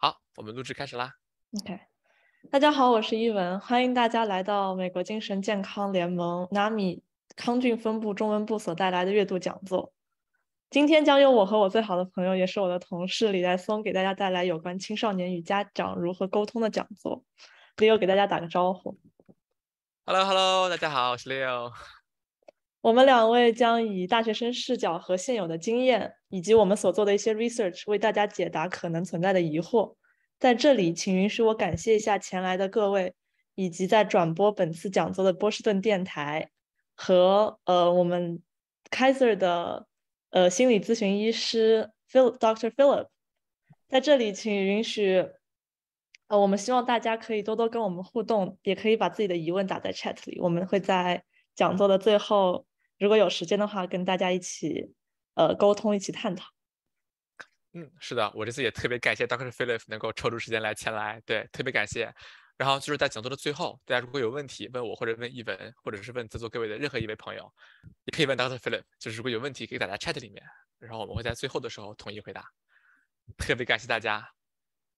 好，我们录制开始啦。OK，大家好，我是一文，欢迎大家来到美国精神健康联盟纳米康郡分部中文部所带来的月度讲座。今天将由我和我最好的朋友，也是我的同事李代松，给大家带来有关青少年与家长如何沟通的讲座。Leo 给大家打个招呼。Hello，Hello，大家好，我是 Leo。我们两位将以大学生视角和现有的经验，以及我们所做的一些 research 为大家解答可能存在的疑惑。在这里，请允许我感谢一下前来的各位，以及在转播本次讲座的波士顿电台和呃我们 Kaiser 的呃心理咨询医师 p h i l Doctor Philip。在这里，请允许，呃，我们希望大家可以多多跟我们互动，也可以把自己的疑问打在 chat 里，我们会在讲座的最后。如果有时间的话，跟大家一起，呃，沟通，一起探讨。嗯，是的，我这次也特别感谢 Dr. Philip 能够抽出时间来前来，对，特别感谢。然后就是在讲座的最后，大家如果有问题问我，或者问一文，或者是问在座各位的任何一位朋友，也可以问 Dr. Philip。就是如果有问题，可以打在 chat 里面，然后我们会在最后的时候统一回答。特别感谢大家。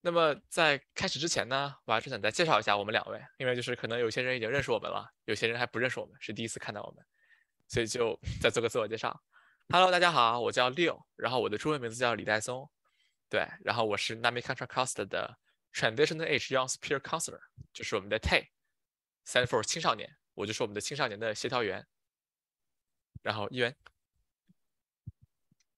那么在开始之前呢，我还是想再介绍一下我们两位，因为就是可能有些人已经认识我们了，有些人还不认识我们，是第一次看到我们。所以就再做个自我介绍。Hello，大家好，我叫六，然后我的中文名字叫李代松。对，然后我是 NAMI c o u n t r a Costa 的 Transition Age l a Young Peer Counselor，就是我们的泰，stand for 青少年，我就是我们的青少年的协调员。然后，一元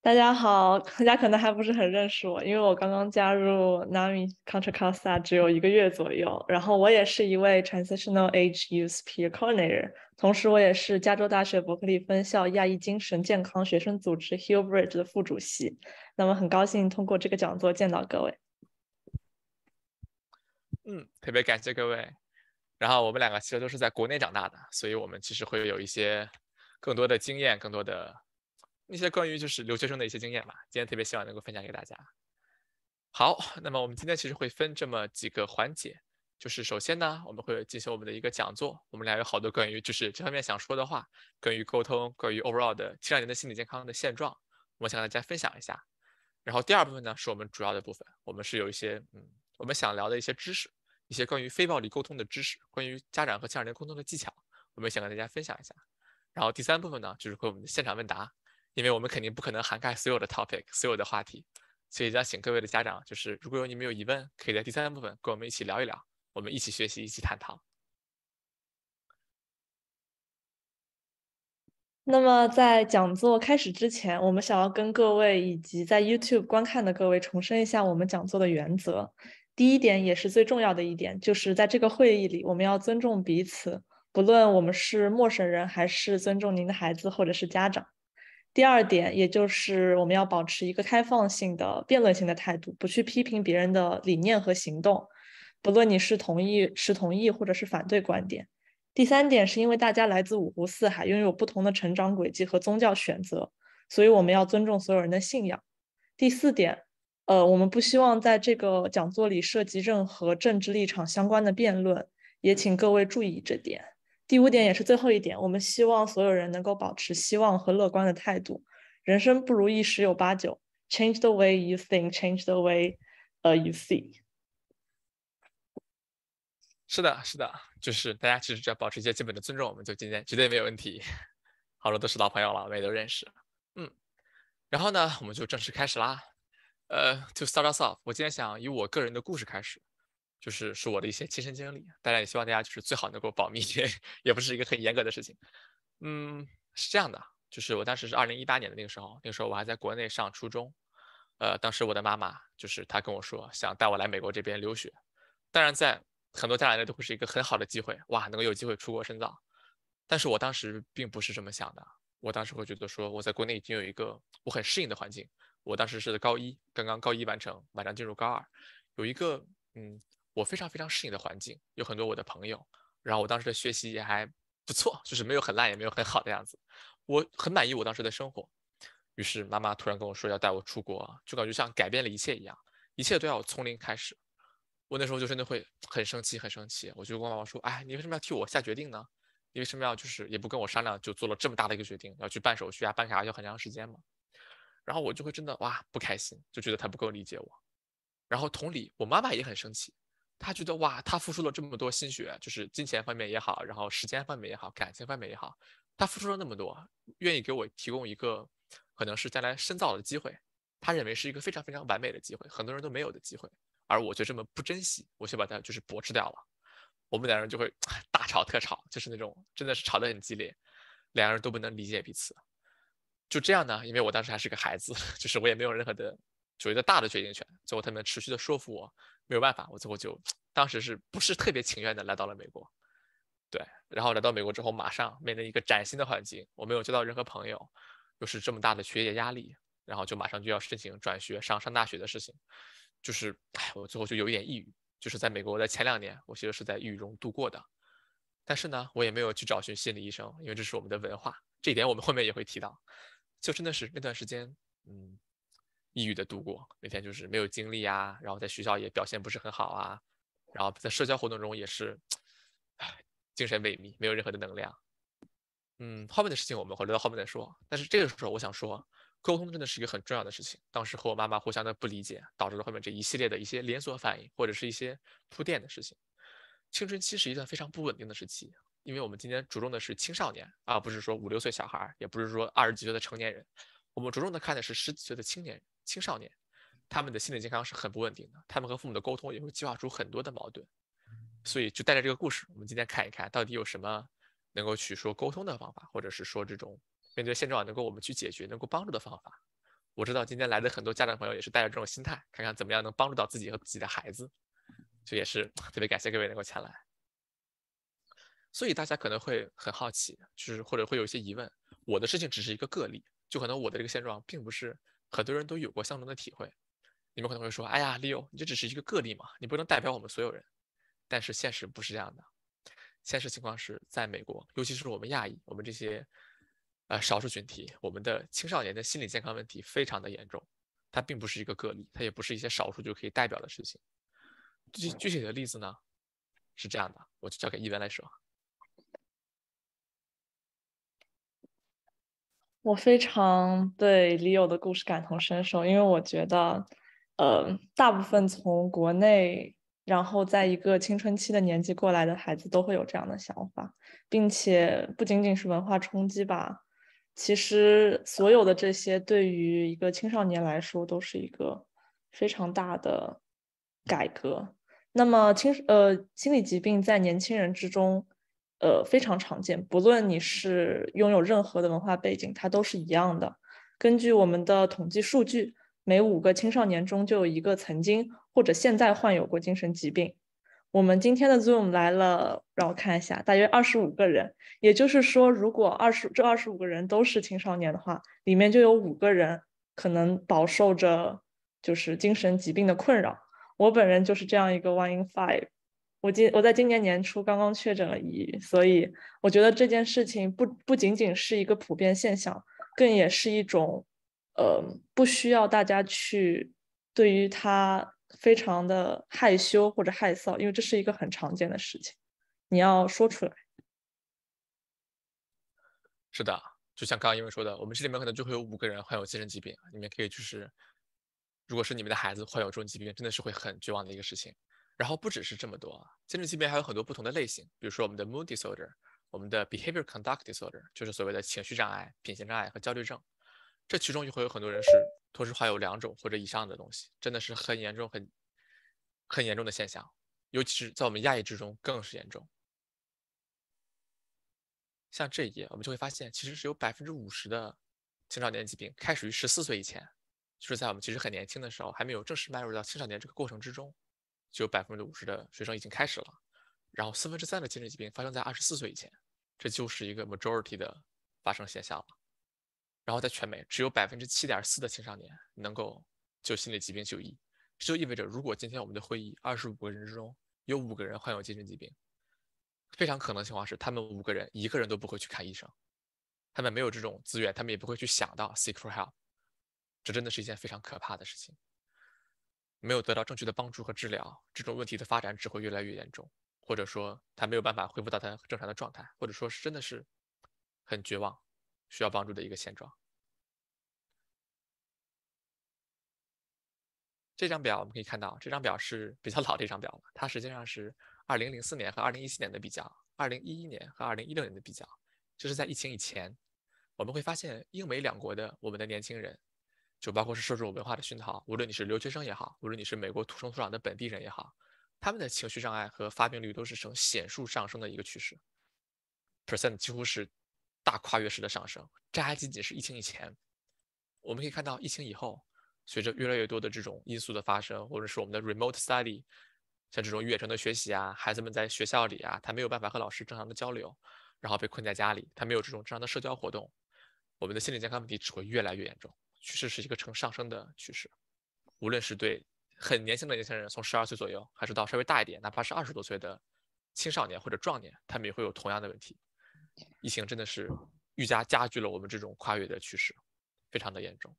大家好，大家可能还不是很认识我，因为我刚刚加入 NAMI c o u n t r y Costa 只有一个月左右。然后我也是一位 t r a n s i t i o n a l Age Youth Peer Coordinator，同时我也是加州大学伯克利分校亚裔精神健康学生组织 Hillbridge 的副主席。那么很高兴通过这个讲座见到各位。嗯，特别感谢各位。然后我们两个其实都是在国内长大的，所以我们其实会有一些更多的经验，更多的。一些关于就是留学生的一些经验吧，今天特别希望能够分享给大家。好，那么我们今天其实会分这么几个环节，就是首先呢，我们会进行我们的一个讲座，我们俩有好多关于就是这方面想说的话，关于沟通，关于 overall 的青少年的心理健康的现状，我们想跟大家分享一下。然后第二部分呢，是我们主要的部分，我们是有一些嗯，我们想聊的一些知识，一些关于非暴力沟通的知识，关于家长和青少年沟通的技巧，我们想跟大家分享一下。然后第三部分呢，就是我们的现场问答。因为我们肯定不可能涵盖所有的 topic，所有的话题，所以要请各位的家长，就是如果有你们有疑问，可以在第三部分跟我们一起聊一聊，我们一起学习，一起探讨。那么在讲座开始之前，我们想要跟各位以及在 YouTube 观看的各位重申一下我们讲座的原则。第一点也是最重要的一点，就是在这个会议里，我们要尊重彼此，不论我们是陌生人，还是尊重您的孩子或者是家长。第二点，也就是我们要保持一个开放性的、辩论性的态度，不去批评别人的理念和行动，不论你是同意、是同意或者是反对观点。第三点是因为大家来自五湖四海，拥有不同的成长轨迹和宗教选择，所以我们要尊重所有人的信仰。第四点，呃，我们不希望在这个讲座里涉及任何政治立场相关的辩论，也请各位注意这点。第五点也是最后一点，我们希望所有人能够保持希望和乐观的态度。人生不如意十有八九。Change the way you think, change the way you see。是的，是的，就是大家其实只要保持一些基本的尊重，我们就今天绝对没有问题。好了，都是老朋友了，我们也都认识。嗯，然后呢，我们就正式开始啦。呃，To start us off，我今天想以我个人的故事开始。就是是我的一些亲身经历，当然也希望大家就是最好能够保密，也不是一个很严格的事情。嗯，是这样的，就是我当时是二零一八年的那个时候，那个时候我还在国内上初中。呃，当时我的妈妈就是她跟我说，想带我来美国这边留学。当然，在很多家长那都会是一个很好的机会，哇，能够有机会出国深造。但是我当时并不是这么想的，我当时会觉得说我在国内已经有一个我很适应的环境。我当时是高一，刚刚高一完成，马上进入高二，有一个嗯。我非常非常适应的环境，有很多我的朋友，然后我当时的学习也还不错，就是没有很烂，也没有很好的样子，我很满意我当时的生活。于是妈妈突然跟我说要带我出国，就感觉像改变了一切一样，一切都要从零开始。我那时候就真的会很生气，很生气，我就跟我妈妈说：“哎，你为什么要替我下决定呢？你为什么要就是也不跟我商量就做了这么大的一个决定？要去办手续啊，办卡要很长时间嘛。”然后我就会真的哇不开心，就觉得她不够理解我。然后同理，我妈妈也很生气。他觉得哇，他付出了这么多心血，就是金钱方面也好，然后时间方面也好，感情方面也好，他付出了那么多，愿意给我提供一个可能是将来深造的机会，他认为是一个非常非常完美的机会，很多人都没有的机会，而我却这么不珍惜，我却把它就是驳斥掉了，我们两人就会 大吵特吵，就是那种真的是吵得很激烈，两个人都不能理解彼此，就这样呢，因为我当时还是个孩子，就是我也没有任何的。有一个大的决定权，最后他们持续的说服我，没有办法，我最后就当时是不是特别情愿的来到了美国，对，然后来到美国之后，马上面临一个崭新的环境，我没有交到任何朋友，又是这么大的学业压力，然后就马上就要申请转学上上大学的事情，就是，哎，我最后就有一点抑郁，就是在美国，的前两年，我其实是在抑郁中度过的，但是呢，我也没有去找寻心理医生，因为这是我们的文化，这一点我们后面也会提到，就真的是那段时间，嗯。抑郁的度过，每天就是没有精力啊，然后在学校也表现不是很好啊，然后在社交活动中也是，唉，精神萎靡，没有任何的能量。嗯，后面的事情我们会留到后面再说。但是这个时候我想说，沟通真的是一个很重要的事情。当时和我妈妈互相的不理解，导致了后面这一系列的一些连锁反应或者是一些铺垫的事情。青春期是一段非常不稳定的时期，因为我们今天注重的是青少年啊，不是说五六岁小孩，也不是说二十几岁的成年人。我们着重的看的是十几岁的青年、青少年，他们的心理健康是很不稳定的，他们和父母的沟通也会激化出很多的矛盾，所以就带着这个故事，我们今天看一看到底有什么能够去说沟通的方法，或者是说这种面对现状能够我们去解决、能够帮助的方法。我知道今天来的很多家长朋友也是带着这种心态，看看怎么样能帮助到自己和自己的孩子，就也是特别感谢各位能够前来。所以大家可能会很好奇，就是或者会有一些疑问，我的事情只是一个个例。就可能我的这个现状，并不是很多人都有过相同的体会。你们可能会说：“哎呀，Leo，你这只是一个个例嘛，你不能代表我们所有人。”但是现实不是这样的。现实情况是在美国，尤其是我们亚裔，我们这些呃少数群体，我们的青少年的心理健康问题非常的严重。它并不是一个个例，它也不是一些少数就可以代表的事情。具具体的例子呢，是这样的，我就交给议员来说。我非常对李友的故事感同身受，因为我觉得，呃，大部分从国内然后在一个青春期的年纪过来的孩子都会有这样的想法，并且不仅仅是文化冲击吧，其实所有的这些对于一个青少年来说都是一个非常大的改革。那么青呃心理疾病在年轻人之中。呃，非常常见，不论你是拥有任何的文化背景，它都是一样的。根据我们的统计数据，每五个青少年中就有一个曾经或者现在患有过精神疾病。我们今天的 Zoom 来了，让我看一下，大约二十五个人。也就是说，如果二十这二十五个人都是青少年的话，里面就有五个人可能饱受着就是精神疾病的困扰。我本人就是这样一个 one in five。我今我在今年年初刚刚确诊了抑郁，所以我觉得这件事情不不仅仅是一个普遍现象，更也是一种，呃，不需要大家去对于它非常的害羞或者害臊，因为这是一个很常见的事情，你要说出来。是的，就像刚刚因为说的，我们这里面可能就会有五个人患有精神疾病，你们可以就是，如果是你们的孩子患有这种疾病，真的是会很绝望的一个事情。然后不只是这么多，精神疾病还有很多不同的类型，比如说我们的 mood disorder，我们的 behavior conduct disorder，就是所谓的情绪障碍、品行障碍和焦虑症。这其中就会有很多人是同时患有两种或者以上的东西，真的是很严重、很很严重的现象。尤其是在我们亚裔之中更是严重。像这一页，我们就会发现，其实是有百分之五十的青少年疾病开始于十四岁以前，就是在我们其实很年轻的时候，还没有正式迈入到青少年这个过程之中。就有百分之五十的学生已经开始了，然后四分之三的精神疾病发生在二十四岁以前，这就是一个 majority 的发生现象了。然后在全美，只有百分之七点四的青少年能够就心理疾病就医，这就意味着，如果今天我们的会议二十五个人之中有五个人患有精神疾病，非常可能情况是他们五个人一个人都不会去看医生，他们没有这种资源，他们也不会去想到 seek for help，这真的是一件非常可怕的事情。没有得到正确的帮助和治疗，这种问题的发展只会越来越严重，或者说他没有办法恢复到他正常的状态，或者说是真的是很绝望，需要帮助的一个现状。这张表我们可以看到，这张表是比较老的一张表了，它实际上是二零零四年和二零一七年的比较，二零一一年和二零一六年的比较，就是在疫情以前，我们会发现英美两国的我们的年轻人。就包括是受这种文化的熏陶，无论你是留学生也好，无论你是美国土生土长的本地人也好，他们的情绪障碍和发病率都是呈显著上升的一个趋势，percent 几乎是大跨越式的上升。这还仅仅是疫情以前，我们可以看到疫情以后，随着越来越多的这种因素的发生，或者是我们的 remote study，像这种远程的学习啊，孩子们在学校里啊，他没有办法和老师正常的交流，然后被困在家里，他没有这种正常的社交活动，我们的心理健康问题只会越来越严重。趋势是一个呈上升的趋势，无论是对很年轻的年轻人，从十二岁左右，还是到稍微大一点，哪怕是二十多岁的青少年或者壮年，他们也会有同样的问题。疫情真的是愈加加剧了我们这种跨越的趋势，非常的严重。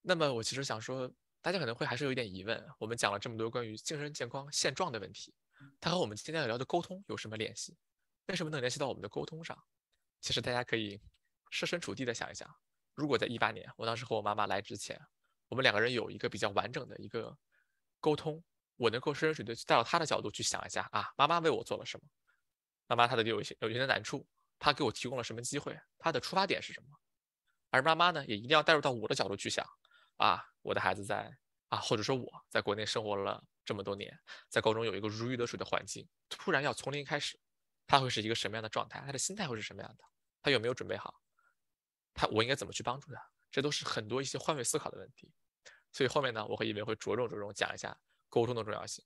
那么我其实想说，大家可能会还是有一点疑问：我们讲了这么多关于精神健康现状的问题，它和我们今天要聊的沟通有什么联系？为什么能联系到我们的沟通上？其实大家可以设身处地的想一想。如果在一八年，我当时和我妈妈来之前，我们两个人有一个比较完整的一个沟通，我能够深入水的去带到她的角度去想一下啊，妈妈为我做了什么？妈妈她的有些有些难处，她给我提供了什么机会？她的出发点是什么？而妈妈呢，也一定要带入到我的角度去想啊，我的孩子在啊，或者说我在国内生活了这么多年，在高中有一个如鱼得水的环境，突然要从零开始，他会是一个什么样的状态？他的心态会是什么样的？他有没有准备好？他我应该怎么去帮助他？这都是很多一些换位思考的问题。所以后面呢，我和一文会着重着重讲一下沟通的重要性。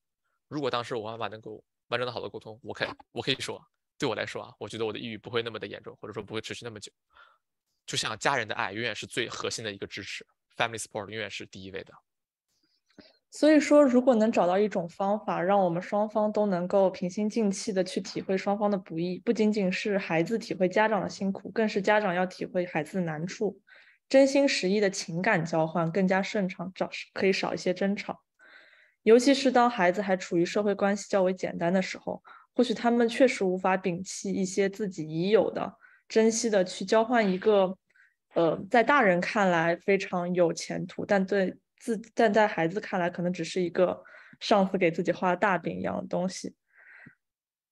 如果当时我妈妈能够完整的好的沟通，我可我可以说，对我来说啊，我觉得我的抑郁不会那么的严重，或者说不会持续那么久。就像家人的爱永远是最核心的一个支持，family support 永远是第一位的。所以说，如果能找到一种方法，让我们双方都能够平心静气的去体会双方的不易，不仅仅是孩子体会家长的辛苦，更是家长要体会孩子的难处，真心实意的情感交换更加顺畅，找可以少一些争吵。尤其是当孩子还处于社会关系较为简单的时候，或许他们确实无法摒弃一些自己已有的、珍惜的去交换一个，呃，在大人看来非常有前途，但对。自但在孩子看来，可能只是一个上司给自己画的大饼一样的东西。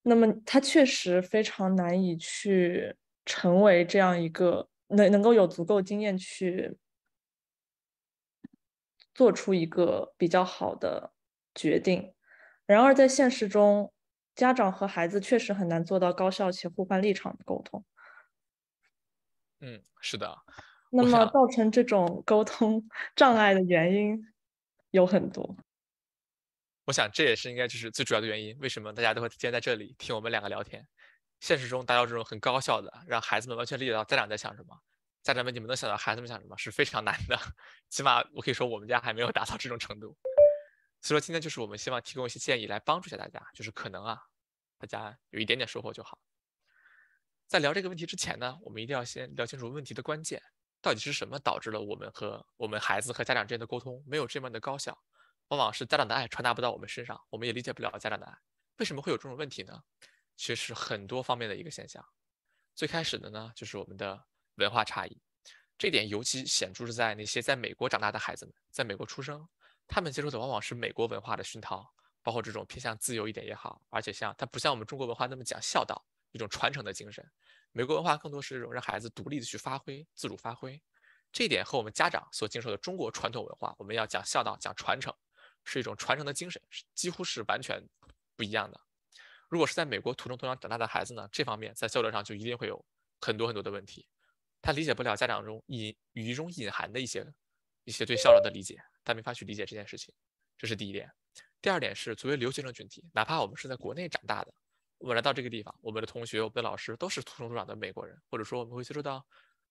那么他确实非常难以去成为这样一个能能够有足够经验去做出一个比较好的决定。然而在现实中，家长和孩子确实很难做到高效且互换立场的沟通。嗯，是的。那么造成这种沟通障碍的原因有很多，我想这也是应该就是最主要的原因。为什么大家都会今天在这里听我们两个聊天？现实中达到这种很高效的，让孩子们完全理解到家长在想什么，家长们你们能想到孩子们想什么是非常难的。起码我可以说我们家还没有达到这种程度。所以说今天就是我们希望提供一些建议来帮助一下大家，就是可能啊，大家有一点点收获就好。在聊这个问题之前呢，我们一定要先聊清楚问题的关键。到底是什么导致了我们和我们孩子和家长之间的沟通没有这么的高效？往往是家长的爱传达不到我们身上，我们也理解不了家长的爱。为什么会有这种问题呢？其实很多方面的一个现象。最开始的呢，就是我们的文化差异，这点尤其显著是在那些在美国长大的孩子们，在美国出生，他们接受的往往是美国文化的熏陶，包括这种偏向自由一点也好，而且像它不像我们中国文化那么讲孝道。一种传承的精神，美国文化更多是一种让孩子独立的去发挥、自主发挥，这点和我们家长所接受的中国传统文化，我们要讲孝道、讲传承，是一种传承的精神，几乎是完全不一样的。如果是在美国途中同样长大的孩子呢，这方面在校长上就一定会有很多很多的问题，他理解不了家长中隐语义中隐含的一些一些对孝道的理解，他没法去理解这件事情，这是第一点。第二点是作为留学生群体，哪怕我们是在国内长大的。我们来到这个地方，我们的同学、我们的老师都是土生土长的美国人，或者说我们会接触到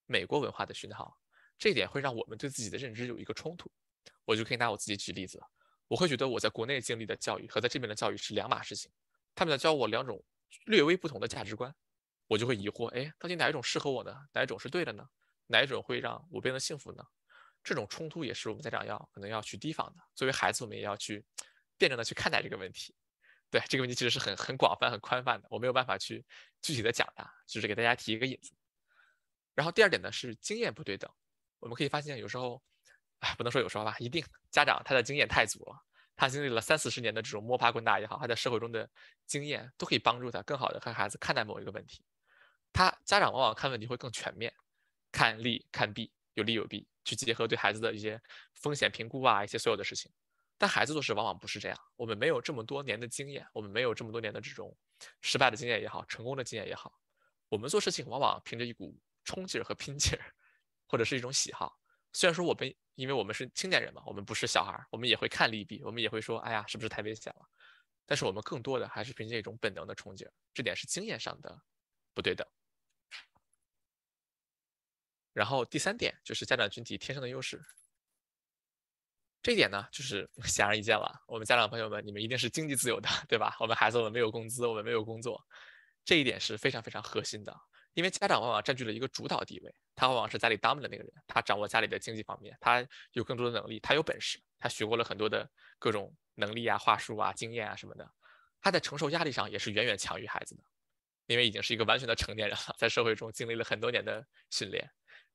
美国文化的熏陶，这一点会让我们对自己的认知有一个冲突。我就可以拿我自己举例子，我会觉得我在国内经历的教育和在这边的教育是两码事情，他们在教我两种略微不同的价值观，我就会疑惑，哎，到底哪一种适合我呢？哪一种是对的呢？哪一种会让我变得幸福呢？这种冲突也是我们家长要可能要去提防的，作为孩子，我们也要去辩证的去看待这个问题。对这个问题其实是很很广泛、很宽泛的，我没有办法去具体的讲它，就是给大家提一个引子。然后第二点呢是经验不对等，我们可以发现有时候，哎，不能说有时候吧，一定家长他的经验太足了，他经历了三四十年的这种摸爬滚打也好，他在社会中的经验都可以帮助他更好的和孩子看待某一个问题。他家长往往看问题会更全面，看利看弊，有利有弊，去结合对孩子的一些风险评估啊，一些所有的事情。但孩子做事往往不是这样，我们没有这么多年的经验，我们没有这么多年的这种失败的经验也好，成功的经验也好，我们做事情往往凭着一股冲劲儿和拼劲儿，或者是一种喜好。虽然说我们，因为我们是青年人嘛，我们不是小孩，我们也会看利弊，我们也会说，哎呀，是不是太危险了？但是我们更多的还是凭借一种本能的冲劲儿，这点是经验上的不对等。然后第三点就是家长群体天生的优势。这一点呢，就是显而易见了。我们家长朋友们，你们一定是经济自由的，对吧？我们孩子们没有工资，我们没有工作，这一点是非常非常核心的。因为家长往往占据了一个主导地位，他往往是家里当家的那个人，他掌握家里的经济方面，他有更多的能力，他有本事，他学过了很多的各种能力啊、话术啊、经验啊什么的，他在承受压力上也是远远强于孩子的，因为已经是一个完全的成年人了，在社会中经历了很多年的训练，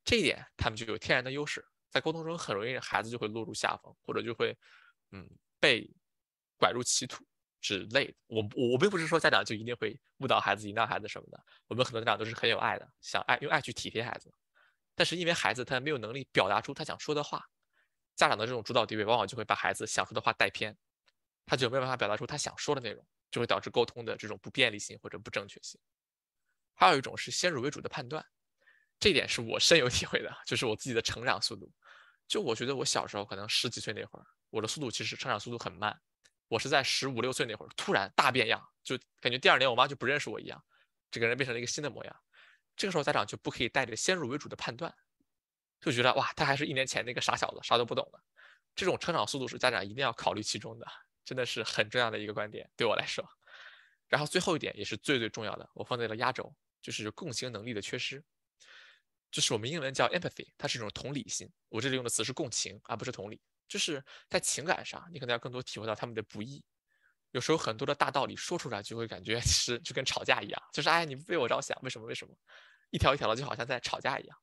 这一点他们就有天然的优势。在沟通中很容易，孩子就会落入下风，或者就会，嗯，被拐入歧途之类。我我我并不是说家长就一定会误导孩子、引导孩子什么的，我们很多家长都是很有爱的，想爱用爱去体贴孩子，但是因为孩子他没有能力表达出他想说的话，家长的这种主导地位往往就会把孩子想说的话带偏，他就没有办法表达出他想说的内容，就会导致沟通的这种不便利性或者不正确性。还有一种是先入为主的判断，这点是我深有体会的，就是我自己的成长速度。就我觉得我小时候可能十几岁那会儿，我的速度其实成长速度很慢，我是在十五六岁那会儿突然大变样，就感觉第二年我妈就不认识我一样，这个人变成了一个新的模样。这个时候家长就不可以带着先入为主的判断，就觉得哇他还是一年前那个傻小子，啥都不懂的。这种成长速度是家长一定要考虑其中的，真的是很重要的一个观点对我来说。然后最后一点也是最最重要的，我放在了压轴，就是共情能力的缺失。就是我们英文叫 empathy，它是一种同理心。我这里用的词是共情，而不是同理。就是在情感上，你可能要更多体会到他们的不易。有时候很多的大道理说出来，就会感觉其 实就跟吵架一样，就是哎，你不为我着想，为什么为什么？一条一条的，就好像在吵架一样。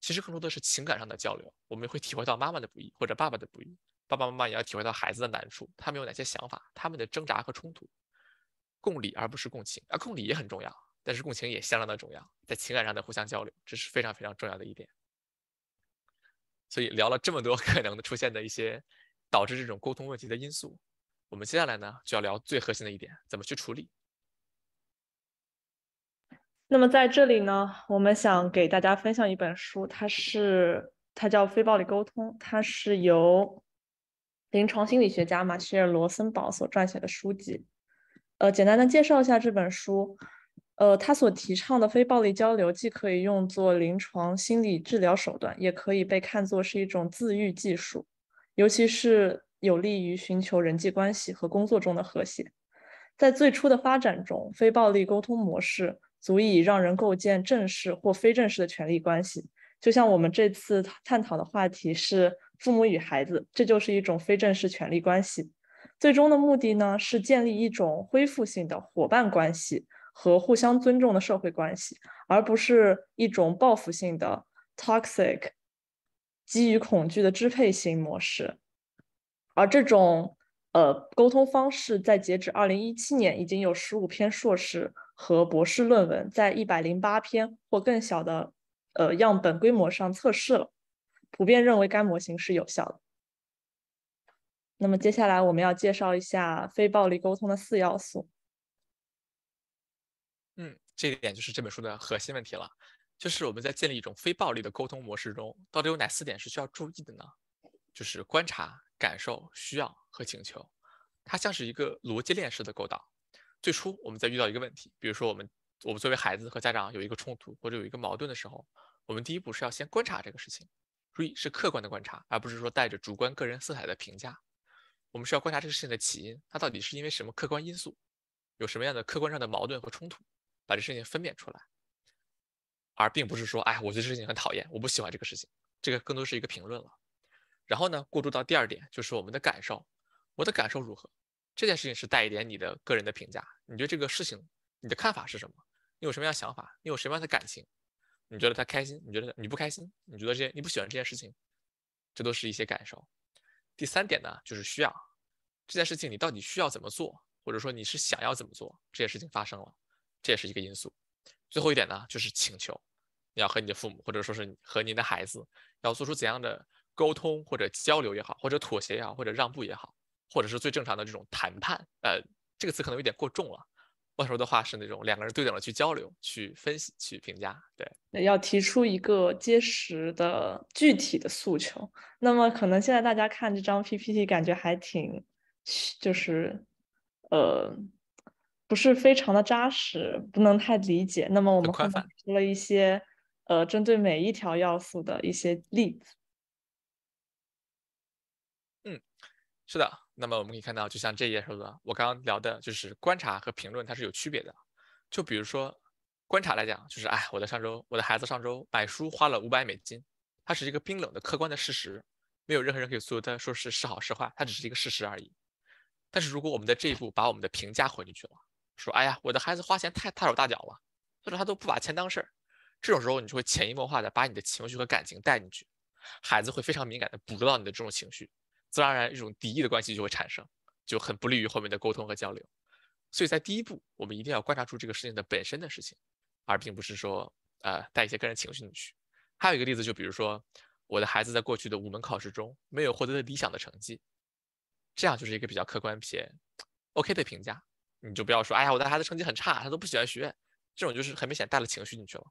其实更多的是情感上的交流，我们会体会到妈妈的不易或者爸爸的不易，爸爸妈妈也要体会到孩子的难处，他们有哪些想法，他们的挣扎和冲突。共理而不是共情，啊，共理也很重要。但是共情也相当的重要，在情感上的互相交流，这是非常非常重要的一点。所以聊了这么多 可能的出现的一些导致这种沟通问题的因素，我们接下来呢就要聊最核心的一点，怎么去处理。那么在这里呢，我们想给大家分享一本书，它是它叫《非暴力沟通》，它是由临床心理学家马歇尔·罗森堡所撰写的书籍。呃，简单的介绍一下这本书。呃，他所提倡的非暴力交流，既可以用作临床心理治疗手段，也可以被看作是一种自愈技术，尤其是有利于寻求人际关系和工作中的和谐。在最初的发展中，非暴力沟通模式足以让人构建正式或非正式的权利关系。就像我们这次探讨的话题是父母与孩子，这就是一种非正式权利关系。最终的目的呢，是建立一种恢复性的伙伴关系。和互相尊重的社会关系，而不是一种报复性的、toxic、基于恐惧的支配型模式。而这种呃沟通方式，在截止二零一七年，已经有十五篇硕士和博士论文在一百零八篇或更小的呃样本规模上测试了，普遍认为该模型是有效的。那么接下来我们要介绍一下非暴力沟通的四要素。这一点就是这本书的核心问题了，就是我们在建立一种非暴力的沟通模式中，到底有哪四点是需要注意的呢？就是观察、感受、需要和请求。它像是一个逻辑链式的勾当。最初我们在遇到一个问题，比如说我们我们作为孩子和家长有一个冲突或者有一个矛盾的时候，我们第一步是要先观察这个事情，注意是客观的观察，而不是说带着主观个人色彩的评价。我们是要观察这个事情的起因，它到底是因为什么客观因素，有什么样的客观上的矛盾和冲突。把这事情分辨出来，而并不是说，哎，我觉得这事情很讨厌，我不喜欢这个事情，这个更多是一个评论了。然后呢，过渡到第二点，就是我们的感受，我的感受如何？这件事情是带一点你的个人的评价，你对这个事情你的看法是什么？你有什么样想法？你有什么样的感情？你觉得他开心？你觉得你不开心？你觉得这些你不喜欢这件事情？这都是一些感受。第三点呢，就是需要这件事情，你到底需要怎么做？或者说你是想要怎么做？这件事情发生了。这也是一个因素。最后一点呢，就是请求，你要和你的父母，或者说是和您的孩子，要做出怎样的沟通或者交流也好，或者妥协也好，或者让步也好，或者是最正常的这种谈判。呃，这个词可能有点过重了。我说的话是那种两个人对等的去交流、去分析、去评价。对，要提出一个结实的具体的诉求。那么可能现在大家看这张 PPT，感觉还挺，就是，呃。不是非常的扎实，不能太理解。那么我们后面出了一些，呃，针对每一条要素的一些例子。嗯，是的。那么我们可以看到，就像这页说的，我刚刚聊的就是观察和评论，它是有区别的。就比如说观察来讲，就是哎，我的上周，我的孩子上周买书花了五百美金，它是一个冰冷的客观的事实，没有任何人可以做，他说是是好是坏，它只是一个事实而已。但是如果我们的这一步把我们的评价混进去了。说：“哎呀，我的孩子花钱太大手大脚了，或者他都不把钱当事儿。这种时候，你就会潜移默化的把你的情绪和感情带进去，孩子会非常敏感的捕捉到你的这种情绪，自然而然一种敌意的关系就会产生，就很不利于后面的沟通和交流。所以在第一步，我们一定要观察出这个事情的本身的事情，而并不是说呃带一些个人情绪进去。还有一个例子，就比如说我的孩子在过去的五门考试中没有获得理想的成绩，这样就是一个比较客观且 OK 的评价。”你就不要说，哎呀，我的孩子成绩很差，他都不喜欢学，这种就是很明显带了情绪进去了。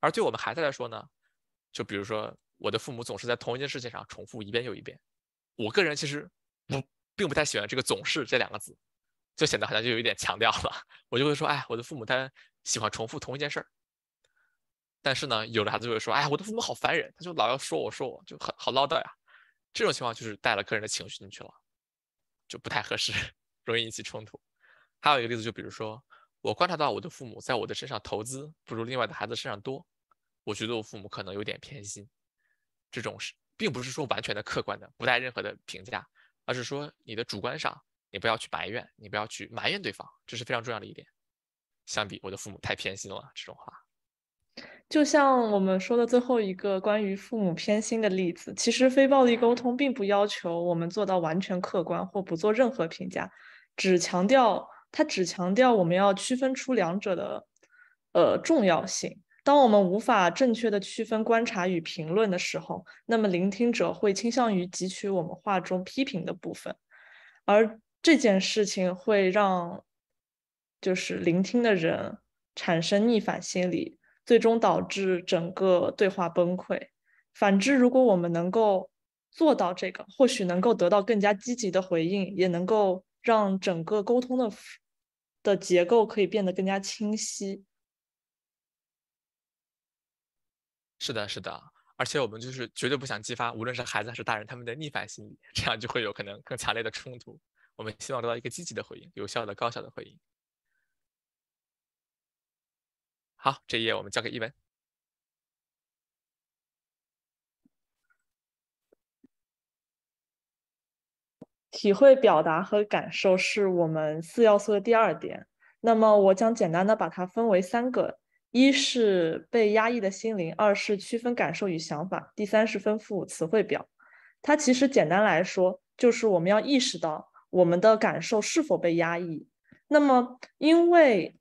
而对我们孩子来说呢，就比如说我的父母总是在同一件事情上重复一遍又一遍，我个人其实不并不太喜欢这个“总是”这两个字，就显得好像就有一点强调了。我就会说，哎，我的父母他喜欢重复同一件事儿。但是呢，有的孩子就会说，哎，我的父母好烦人，他就老要说我说我就很好唠叨呀。这种情况就是带了个人的情绪进去了，就不太合适，容易引起冲突。还有一个例子，就比如说，我观察到我的父母在我的身上投资不如另外的孩子身上多，我觉得我父母可能有点偏心。这种是并不是说完全的客观的，不带任何的评价，而是说你的主观上，你不要去埋怨，你不要去埋怨对方，这是非常重要的一点。相比我的父母太偏心了这种话，就像我们说的最后一个关于父母偏心的例子，其实非暴力沟通并不要求我们做到完全客观或不做任何评价，只强调。他只强调我们要区分出两者的，呃重要性。当我们无法正确的区分观察与评论的时候，那么聆听者会倾向于汲取我们话中批评的部分，而这件事情会让，就是聆听的人产生逆反心理，最终导致整个对话崩溃。反之，如果我们能够做到这个，或许能够得到更加积极的回应，也能够让整个沟通的。的结构可以变得更加清晰。是的，是的，而且我们就是绝对不想激发，无论是孩子还是大人，他们的逆反心理，这样就会有可能更强烈的冲突。我们希望得到一个积极的回应，有效的、高效的回应。好，这一页我们交给一文。体会表达和感受是我们四要素的第二点。那么，我将简单的把它分为三个：一是被压抑的心灵，二是区分感受与想法，第三是丰富词汇表。它其实简单来说，就是我们要意识到我们的感受是否被压抑。那么，因为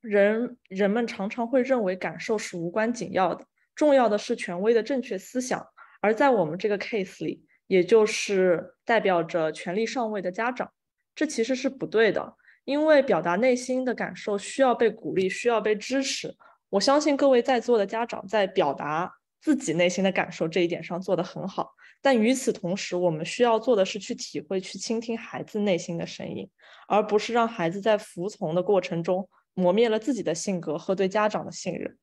人人们常常会认为感受是无关紧要的，重要的是权威的正确思想。而在我们这个 case 里。也就是代表着权力上位的家长，这其实是不对的，因为表达内心的感受需要被鼓励，需要被支持。我相信各位在座的家长在表达自己内心的感受这一点上做得很好，但与此同时，我们需要做的是去体会、去倾听孩子内心的声音，而不是让孩子在服从的过程中磨灭了自己的性格和对家长的信任。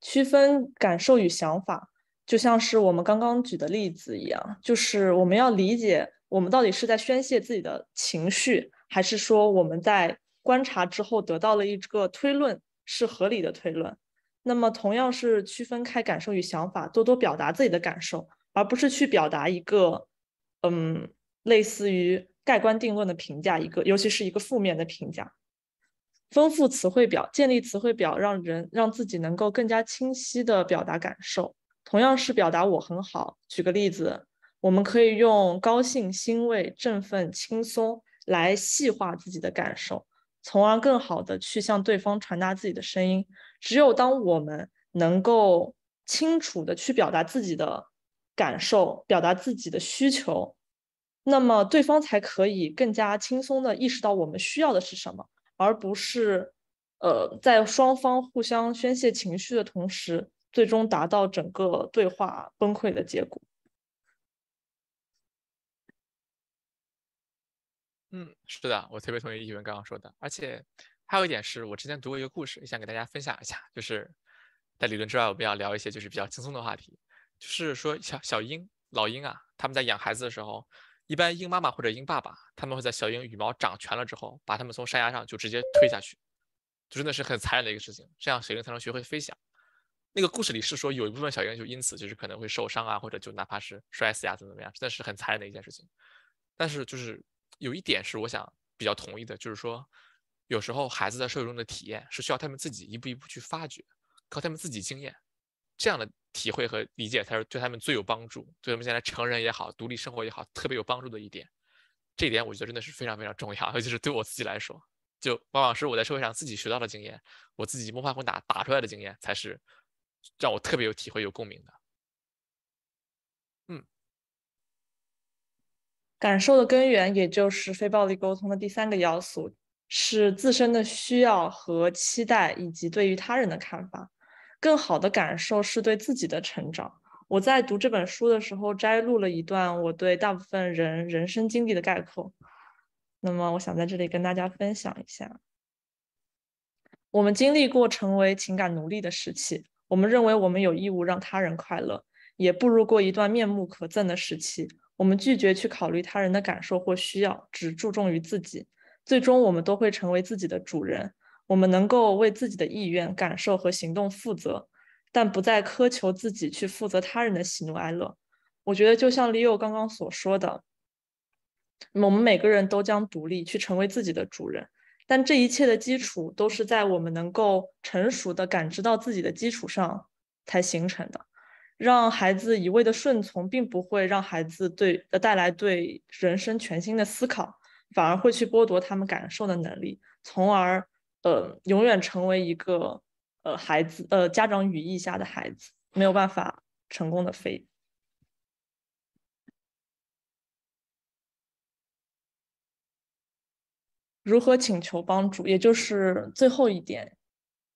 区分感受与想法。就像是我们刚刚举的例子一样，就是我们要理解，我们到底是在宣泄自己的情绪，还是说我们在观察之后得到了一个推论，是合理的推论。那么，同样是区分开感受与想法，多多表达自己的感受，而不是去表达一个，嗯，类似于盖棺定论的评价，一个，尤其是一个负面的评价。丰富词汇表，建立词汇表，让人让自己能够更加清晰的表达感受。同样是表达我很好。举个例子，我们可以用高兴、欣慰、振奋、轻松来细化自己的感受，从而更好的去向对方传达自己的声音。只有当我们能够清楚的去表达自己的感受，表达自己的需求，那么对方才可以更加轻松的意识到我们需要的是什么，而不是，呃，在双方互相宣泄情绪的同时。最终达到整个对话崩溃的结果。嗯，是的，我特别同意李文刚刚说的。而且还有一点是我之前读过一个故事，想给大家分享一下。就是在理论之外，我们要聊一些就是比较轻松的话题。就是说，小小鹰、老鹰啊，他们在养孩子的时候，一般鹰妈妈或者鹰爸爸，他们会在小鹰羽毛长全了之后，把他们从山崖上就直接推下去，就真的是很残忍的一个事情。这样小鹰才能学会飞翔。那个故事里是说，有一部分小英雄就因此就是可能会受伤啊，或者就哪怕是摔死呀，怎么怎么样，那是很残忍的一件事情。但是就是有一点是我想比较同意的，就是说有时候孩子在社会中的体验是需要他们自己一步一步去发掘，靠他们自己经验这样的体会和理解才是对他们最有帮助，对他们现在成人也好，独立生活也好，特别有帮助的一点。这一点我觉得真的是非常非常重要，尤其是对我自己来说，就往往是我在社会上自己学到的经验，我自己摸爬滚打打出来的经验才是。让我特别有体会、有共鸣的，嗯，感受的根源，也就是非暴力沟通的第三个要素，是自身的需要和期待，以及对于他人的看法。更好的感受是对自己的成长。我在读这本书的时候，摘录了一段我对大部分人人生经历的概括。那么，我想在这里跟大家分享一下，我们经历过成为情感奴隶的时期。我们认为我们有义务让他人快乐，也步入过一段面目可憎的时期。我们拒绝去考虑他人的感受或需要，只注重于自己。最终，我们都会成为自己的主人。我们能够为自己的意愿、感受和行动负责，但不再苛求自己去负责他人的喜怒哀乐。我觉得，就像 Leo 刚刚所说的，我们每个人都将独立，去成为自己的主人。但这一切的基础都是在我们能够成熟的感知到自己的基础上才形成的。让孩子一味的顺从，并不会让孩子对带来对人生全新的思考，反而会去剥夺他们感受的能力，从而呃永远成为一个呃孩子呃家长羽翼下的孩子，没有办法成功的飞。如何请求帮助，也就是最后一点，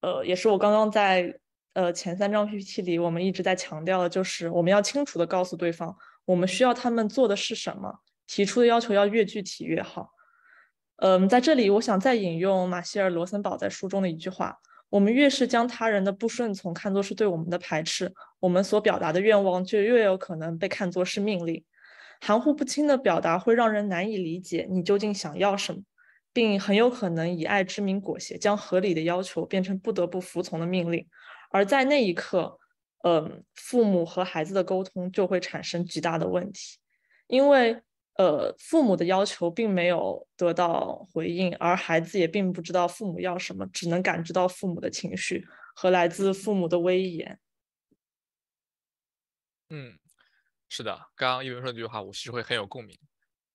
呃，也是我刚刚在呃前三张 PPT 里，我们一直在强调的，就是我们要清楚的告诉对方，我们需要他们做的是什么，提出的要求要越具体越好。嗯，在这里，我想再引用马歇尔·罗森堡在书中的一句话：，我们越是将他人的不顺从看作是对我们的排斥，我们所表达的愿望就越有可能被看作是命令。含糊不清的表达会让人难以理解你究竟想要什么。并很有可能以爱之名裹挟，将合理的要求变成不得不服从的命令，而在那一刻，嗯，父母和孩子的沟通就会产生极大的问题，因为呃，父母的要求并没有得到回应，而孩子也并不知道父母要什么，只能感知到父母的情绪和来自父母的威严。嗯，是的，刚刚一文说那句话，我其实会很有共鸣，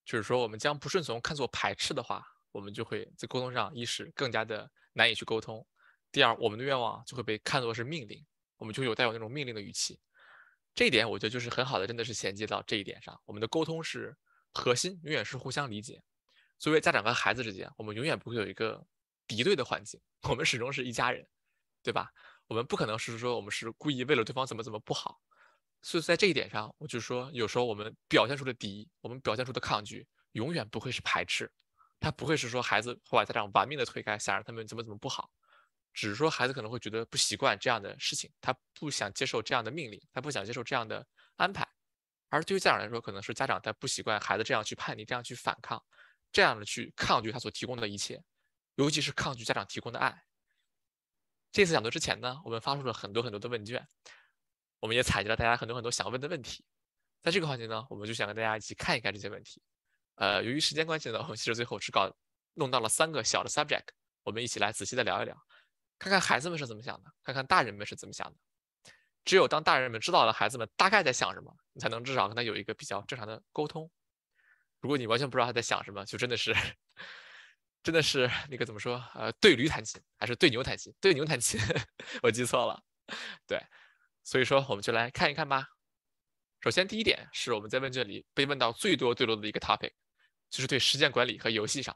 就是说我们将不顺从看作排斥的话。我们就会在沟通上，一是更加的难以去沟通；第二，我们的愿望就会被看作是命令，我们就有带有那种命令的语气。这一点，我觉得就是很好的，真的是衔接到这一点上。我们的沟通是核心，永远是互相理解。作为家长和孩子之间，我们永远不会有一个敌对的环境，我们始终是一家人，对吧？我们不可能是说我们是故意为了对方怎么怎么不好。所以在这一点上，我就说，有时候我们表现出的敌意，我们表现出的抗拒，永远不会是排斥。他不会是说孩子会把家长玩命的推开，想让他们怎么怎么不好，只是说孩子可能会觉得不习惯这样的事情，他不想接受这样的命令，他不想接受这样的安排。而对于家长来说，可能是家长他不习惯孩子这样去叛逆，这样去反抗，这样的去抗拒他所提供的一切，尤其是抗拒家长提供的爱。这次讲座之前呢，我们发出了很多很多的问卷，我们也采集了大家很多很多想问的问题，在这个环节呢，我们就想跟大家一起看一看这些问题。呃，由于时间关系呢，我们其实最后只搞弄到了三个小的 subject，我们一起来仔细的聊一聊，看看孩子们是怎么想的，看看大人们是怎么想的。只有当大人们知道了孩子们大概在想什么，你才能至少跟他有一个比较正常的沟通。如果你完全不知道他在想什么，就真的是，真的是那个怎么说？呃，对驴弹琴，还是对牛弹琴？对牛弹琴，我记错了。对，所以说我们就来看一看吧。首先，第一点是我们在问卷里被问到最多最多的一个 topic。就是对时间管理和游戏上，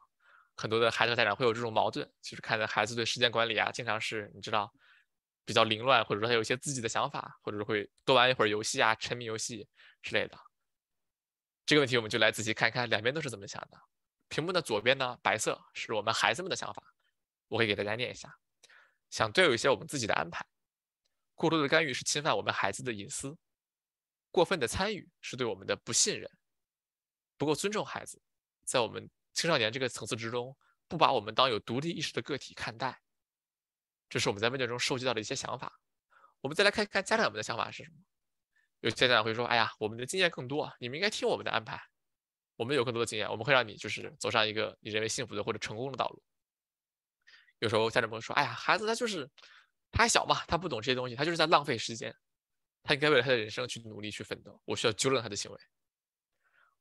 很多的孩子和家长会有这种矛盾。就是看着孩子对时间管理啊，经常是你知道比较凌乱，或者说他有一些自己的想法，或者是会多玩一会儿游戏啊，沉迷游戏之类的。这个问题我们就来仔细看看两边都是怎么想的。屏幕的左边呢，白色是我们孩子们的想法，我可以给大家念一下：想对有一些我们自己的安排，过多的干预是侵犯我们孩子的隐私，过分的参与是对我们的不信任，不够尊重孩子。在我们青少年这个层次之中，不把我们当有独立意识的个体看待，这是我们在问卷中收集到的一些想法。我们再来看看家长们的想法是什么。有些家长会说：“哎呀，我们的经验更多，你们应该听我们的安排。我们有更多的经验，我们会让你就是走上一个你认为幸福的或者成功的道路。”有时候家长朋友说：“哎呀，孩子他就是他还小嘛，他不懂这些东西，他就是在浪费时间，他应该为了他的人生去努力去奋斗。我需要纠正他的行为。”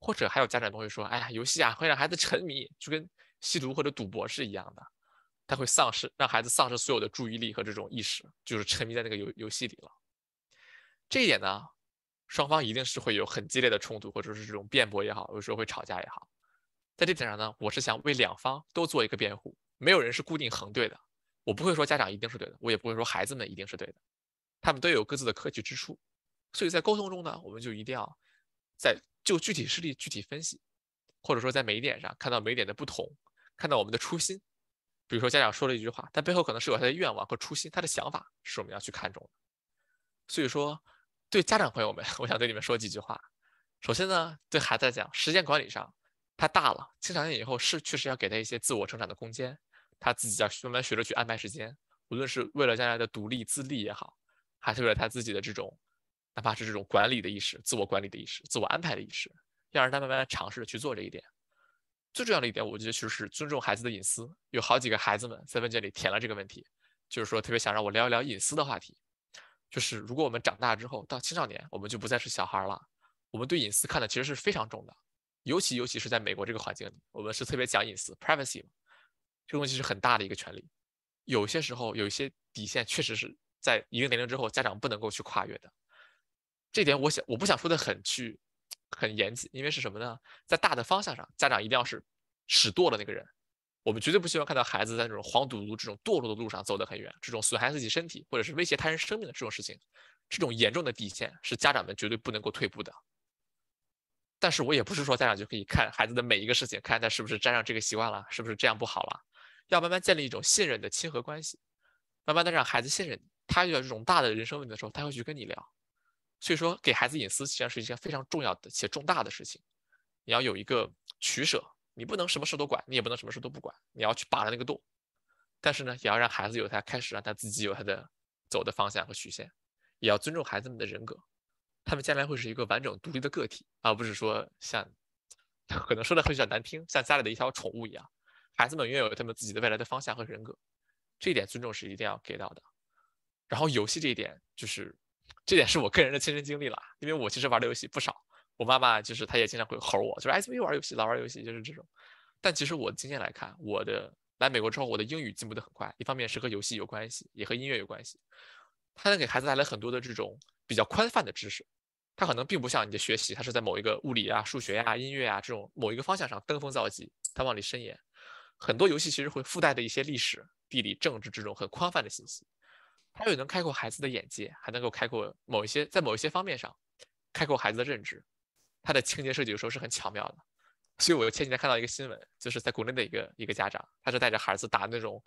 或者还有家长都会说：“哎呀，游戏啊会让孩子沉迷，就跟吸毒或者赌博是一样的，他会丧失让孩子丧失所有的注意力和这种意识，就是沉迷在那个游游戏里了。”这一点呢，双方一定是会有很激烈的冲突，或者是这种辩驳也好，有时候会吵架也好。在这点上呢，我是想为两方都做一个辩护，没有人是固定横对的。我不会说家长一定是对的，我也不会说孩子们一定是对的，他们都有各自的可取之处。所以在沟通中呢，我们就一定要在。就具体事例具体分析，或者说在每一点上看到每一点的不同，看到我们的初心。比如说家长说了一句话，但背后可能是有他的愿望和初心，他的想法是我们要去看重的。所以说，对家长朋友们，我想对你们说几句话。首先呢，对孩子来讲时间管理上，他大了，青少年以后是确实要给他一些自我成长的空间，他自己要慢慢学着去安排时间，无论是为了将来的独立自立也好，还是为了他自己的这种。哪怕是这种管理的意识、自我管理的意识、自我安排的意识，要让他慢慢尝试着去做这一点。最重要的一点，我觉得就是尊重孩子的隐私。有好几个孩子们在问卷里填了这个问题，就是说特别想让我聊一聊隐私的话题。就是如果我们长大之后到青少年，我们就不再是小孩了，我们对隐私看的其实是非常重的。尤其尤其是在美国这个环境里，我们是特别讲隐私 （privacy） 嘛，这个东西是很大的一个权利。有些时候有一些底线，确实是在一定年龄之后，家长不能够去跨越的。这点我想我不想说的很去很严谨，因为是什么呢？在大的方向上，家长一定要是使舵的那个人。我们绝对不希望看到孩子在这种黄赌毒这种堕落的路上走得很远，这种损害自己身体或者是威胁他人生命的这种事情，这种严重的底线是家长们绝对不能够退步的。但是我也不是说家长就可以看孩子的每一个事情，看他是不是沾上这个习惯了，是不是这样不好了，要慢慢建立一种信任的亲和关系，慢慢的让孩子信任他遇到这种大的人生问题的时候，他会去跟你聊。所以说，给孩子隐私实际上是一件非常重要的且重大的事情，你要有一个取舍，你不能什么事都管，你也不能什么事都不管，你要去扒了那个度。但是呢，也要让孩子有他开始让他自己有他的走的方向和曲线，也要尊重孩子们的人格，他们将来会是一个完整独立的个体，而不是说像 可能说的会比较难听，像家里的一条宠物一样。孩子们拥有他们自己的未来的方向和人格，这一点尊重是一定要给到的。然后游戏这一点就是。这点是我个人的亲身经历了，因为我其实玩的游戏不少。我妈妈就是她也经常会吼我，就是哎怎么又玩游戏，老玩游戏就是这种。但其实我的经验来看，我的来美国之后，我的英语进步的很快，一方面是和游戏有关系，也和音乐有关系。它能给孩子带来很多的这种比较宽泛的知识。它可能并不像你的学习，它是在某一个物理啊、数学呀、音乐啊这种某一个方向上登峰造极，它往里深延。很多游戏其实会附带的一些历史、地理、政治这种很宽泛的信息。它又能开阔孩子的眼界，还能够开阔某一些在某一些方面上开阔孩子的认知。它的情节设计有时候是很巧妙的。所以，我前几天看到一个新闻，就是在国内的一个一个家长，他是带着孩子打那种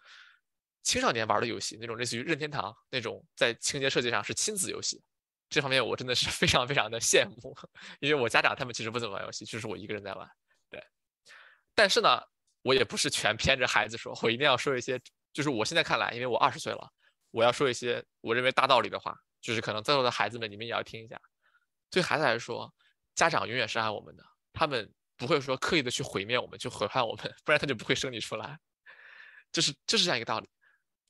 青少年玩的游戏，那种类似于任天堂那种，在情节设计上是亲子游戏。这方面我真的是 非常非常的羡慕，因为我家长他们其实不怎么玩游戏，就是我一个人在玩。对，但是呢，我也不是全偏着孩子说，我一定要说一些，就是我现在看来，因为我二十岁了。我要说一些我认为大道理的话，就是可能在座的孩子们，你们也要听一下。对孩子来说，家长永远是爱我们的，他们不会说刻意的去毁灭我们，去毁坏我们，不然他就不会生你出来。就是就是这样一个道理，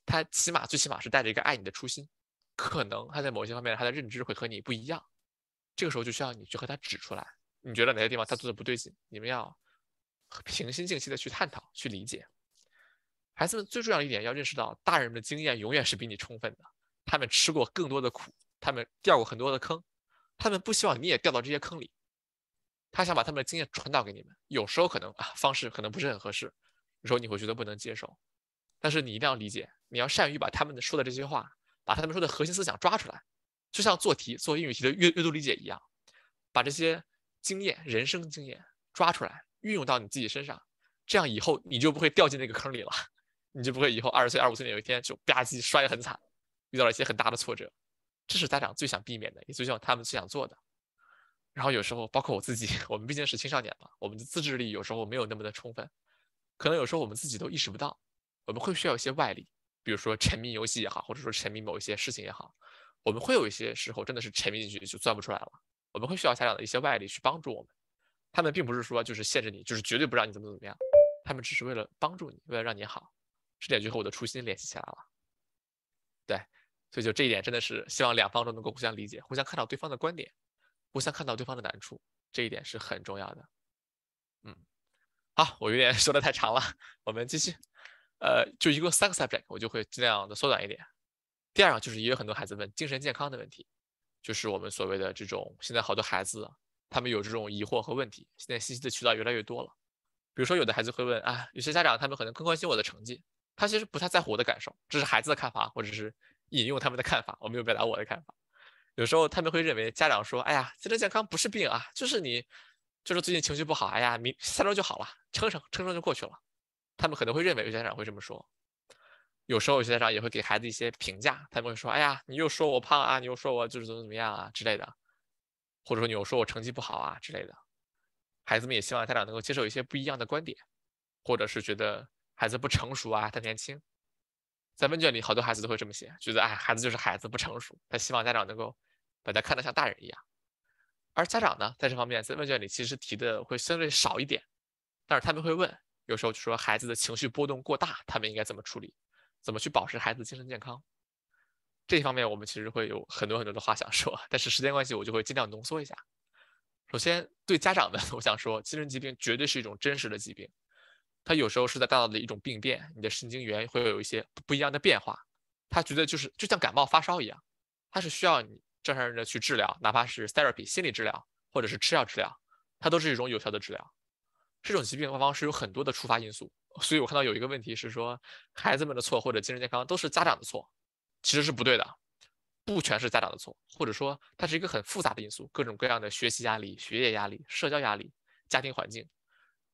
他起码最起码是带着一个爱你的初心。可能他在某些方面他的认知会和你不一样，这个时候就需要你去和他指出来，你觉得哪些地方他做的不对劲，你们要平心静气的去探讨，去理解。孩子们最重要一点要认识到，大人们的经验永远是比你充分的。他们吃过更多的苦，他们掉过很多的坑，他们不希望你也掉到这些坑里。他想把他们的经验传导给你们，有时候可能啊方式可能不是很合适，有时候你会觉得不能接受，但是你一定要理解，你要善于把他们说的这些话，把他们说的核心思想抓出来，就像做题做英语题的阅阅读理解一样，把这些经验人生经验抓出来运用到你自己身上，这样以后你就不会掉进那个坑里了。你就不会以后二十岁、二五岁有一天就吧唧摔得很惨，遇到了一些很大的挫折，这是家长最想避免的，也最希望他们最想做的。然后有时候包括我自己，我们毕竟是青少年嘛，我们的自制力有时候没有那么的充分，可能有时候我们自己都意识不到，我们会需要一些外力，比如说沉迷游戏也好，或者说沉迷某一些事情也好，我们会有一些时候真的是沉迷进去就钻不出来了。我们会需要家长的一些外力去帮助我们，他们并不是说就是限制你，就是绝对不让你怎么怎么样，他们只是为了帮助你，为了让你好。是点就和我的初心联系起来了，对，所以就这一点真的是希望两方都能够互相理解，互相看到对方的观点，互相看到对方的难处，这一点是很重要的。嗯，好，我有点 说的太长了，我们继续，呃，就一共三个 subject，我就会尽量的缩短一点。第二个就是也有很多孩子问精神健康的问题，就是我们所谓的这种现在好多孩子他们有这种疑惑和问题，现在信息的渠道越来越多了，比如说有的孩子会问啊，有些家长他们可能更关心我的成绩。他其实不太在乎我的感受，这是孩子的看法，或者是引用他们的看法。我没有表达我的看法。有时候他们会认为家长说：“哎呀，精神健康不是病啊，就是你，就是最近情绪不好，哎呀，明下周就好了，撑撑撑撑就过去了。”他们可能会认为有些家长会这么说。有时候有些家长也会给孩子一些评价，他们会说：“哎呀，你又说我胖啊，你又说我就是怎么怎么样啊之类的，或者说你又说我成绩不好啊之类的。”孩子们也希望家长能够接受一些不一样的观点，或者是觉得。孩子不成熟啊，他年轻，在问卷里好多孩子都会这么写，觉得哎孩子就是孩子不成熟，他希望家长能够把他看得像大人一样。而家长呢，在这方面在问卷里其实提的会相对少一点，但是他们会问，有时候就说孩子的情绪波动过大，他们应该怎么处理，怎么去保持孩子精神健康？这一方面我们其实会有很多很多的话想说，但是时间关系我就会尽量浓缩一下。首先对家长们，我想说，精神疾病绝对是一种真实的疾病。它有时候是在大脑的一种病变，你的神经元会有一些不一样的变化。它觉得就是就像感冒发烧一样，它是需要你正常人的去治疗，哪怕是 therapy 心理治疗或者是吃药治疗，它都是一种有效的治疗。这种疾病的发病是有很多的触发因素，所以我看到有一个问题是说孩子们的错或者精神健康都是家长的错，其实是不对的，不全是家长的错，或者说它是一个很复杂的因素，各种各样的学习压力、学业压力、社交压力、家庭环境。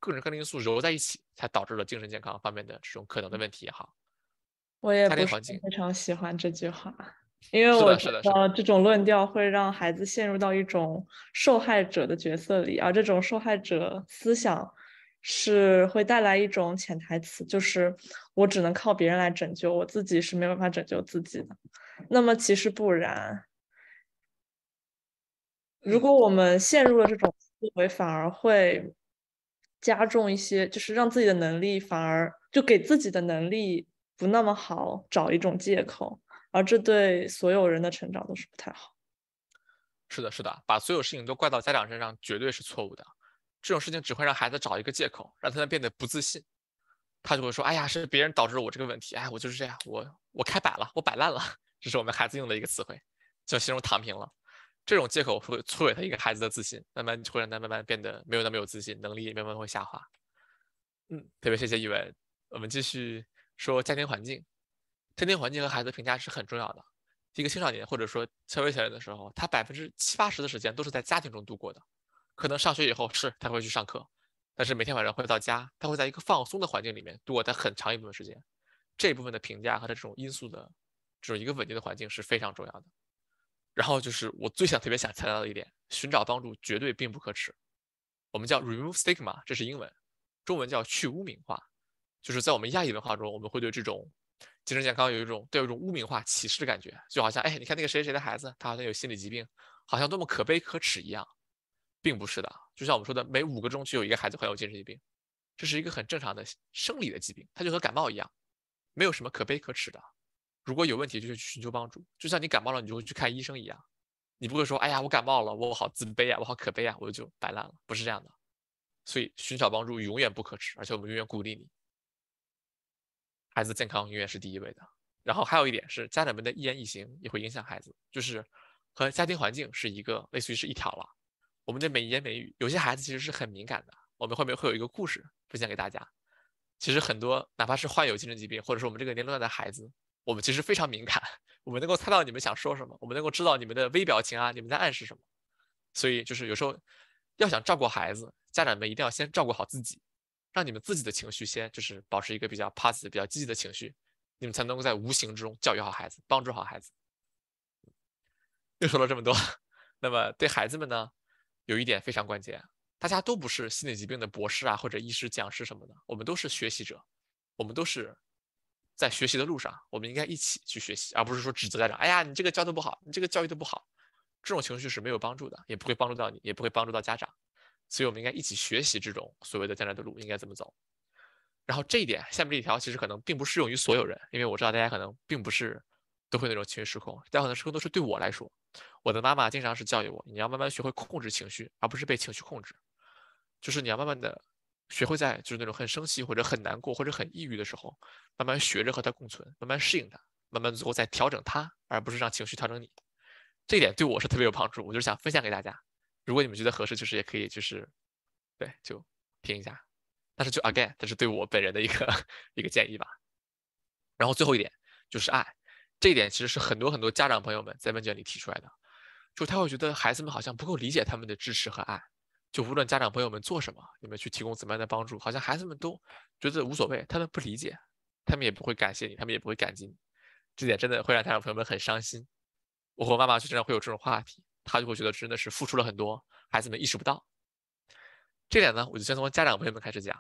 各种各的因素揉在一起，才导致了精神健康方面的这种可能的问题也好。我也非常喜欢这句话，因为我得这种论调会让孩子陷入到一种受害者的角色里，而这种受害者思想是会带来一种潜台词，就是我只能靠别人来拯救，我自己是没办法拯救自己的。那么其实不然，如果我们陷入了这种思维，反而会。加重一些，就是让自己的能力反而就给自己的能力不那么好找一种借口，而这对所有人的成长都是不太好。是的，是的，把所有事情都怪到家长身上绝对是错误的，这种事情只会让孩子找一个借口，让他们变得不自信。他就会说：“哎呀，是别人导致了我这个问题，哎，我就是这样，我我开摆了，我摆烂了。”这是我们孩子用的一个词汇，就形容躺平了。这种借口会摧毁他一个孩子的自信，慢慢会让他慢慢变得没有那么有自信，能力也慢慢会下滑。嗯，特别谢谢一文，我们继续说家庭环境。家庭环境和孩子的评价是很重要的。一个青少年或者说成为成人的时候，他百分之七八十的时间都是在家庭中度过的。可能上学以后是他会去上课，但是每天晚上回到家，他会在一个放松的环境里面度过他很长一部分时间。这部分的评价和他这种因素的，这种一个稳定的环境是非常重要的。然后就是我最想特别想强调的一点：寻找帮助绝对并不可耻。我们叫 remove stigma，这是英文，中文叫去污名化。就是在我们亚裔文化中，我们会对这种精神健康有一种带有一种污名化、歧视的感觉。就好像，哎，你看那个谁谁的孩子，他好像有心理疾病，好像多么可悲可耻一样，并不是的。就像我们说的，每五个中就有一个孩子患有精神疾病，这是一个很正常的生理的疾病，它就和感冒一样，没有什么可悲可耻的。如果有问题，就是寻求帮助，就像你感冒了，你就会去看医生一样，你不会说，哎呀，我感冒了，我好自卑啊，我好可悲啊，我就摆烂了，不是这样的，所以寻找帮助永远不可耻，而且我们永远鼓励你，孩子健康永远是第一位的。然后还有一点是家长们的一言一行也会影响孩子，就是和家庭环境是一个类似于是一条了。我们的每言每语，有些孩子其实是很敏感的，我们后面会有一个故事分享给大家。其实很多哪怕是患有精神疾病，或者是我们这个年龄段的孩子。我们其实非常敏感，我们能够猜到你们想说什么，我们能够知道你们的微表情啊，你们在暗示什么。所以就是有时候要想照顾孩子，家长们一定要先照顾好自己，让你们自己的情绪先就是保持一个比较 positive、比较积极的情绪，你们才能够在无形之中教育好孩子，帮助好孩子。又说了这么多，那么对孩子们呢，有一点非常关键，大家都不是心理疾病的博士啊或者医师讲师什么的，我们都是学习者，我们都是。在学习的路上，我们应该一起去学习，而不是说指责家长。哎呀，你这个教的不好，你这个教育的不好，这种情绪是没有帮助的，也不会帮助到你，也不会帮助到家长。所以，我们应该一起学习这种所谓的将来的路应该怎么走。然后，这一点下面这一条其实可能并不适用于所有人，因为我知道大家可能并不是都会那种情绪失控。大家可能失控都是对我来说，我的妈妈经常是教育我，你要慢慢学会控制情绪，而不是被情绪控制。就是你要慢慢的。学会在就是那种很生气或者很难过或者很抑郁的时候，慢慢学着和它共存，慢慢适应它，慢慢最后再调整它，而不是让情绪调整你。这一点对我是特别有帮助，我就想分享给大家。如果你们觉得合适，就是也可以，就是对就听一下。但是就 again，这是对我本人的一个 一个建议吧。然后最后一点就是爱，这一点其实是很多很多家长朋友们在问卷里提出来的，就他会觉得孩子们好像不够理解他们的支持和爱。就无论家长朋友们做什么，你们去提供怎么样的帮助，好像孩子们都觉得无所谓，他们不理解，他们也不会感谢你，他们也不会感激你，这点真的会让家长朋友们很伤心。我和妈妈就经常会有这种话题，她就会觉得真的是付出了很多，孩子们意识不到。这点呢，我就先从家长朋友们开始讲。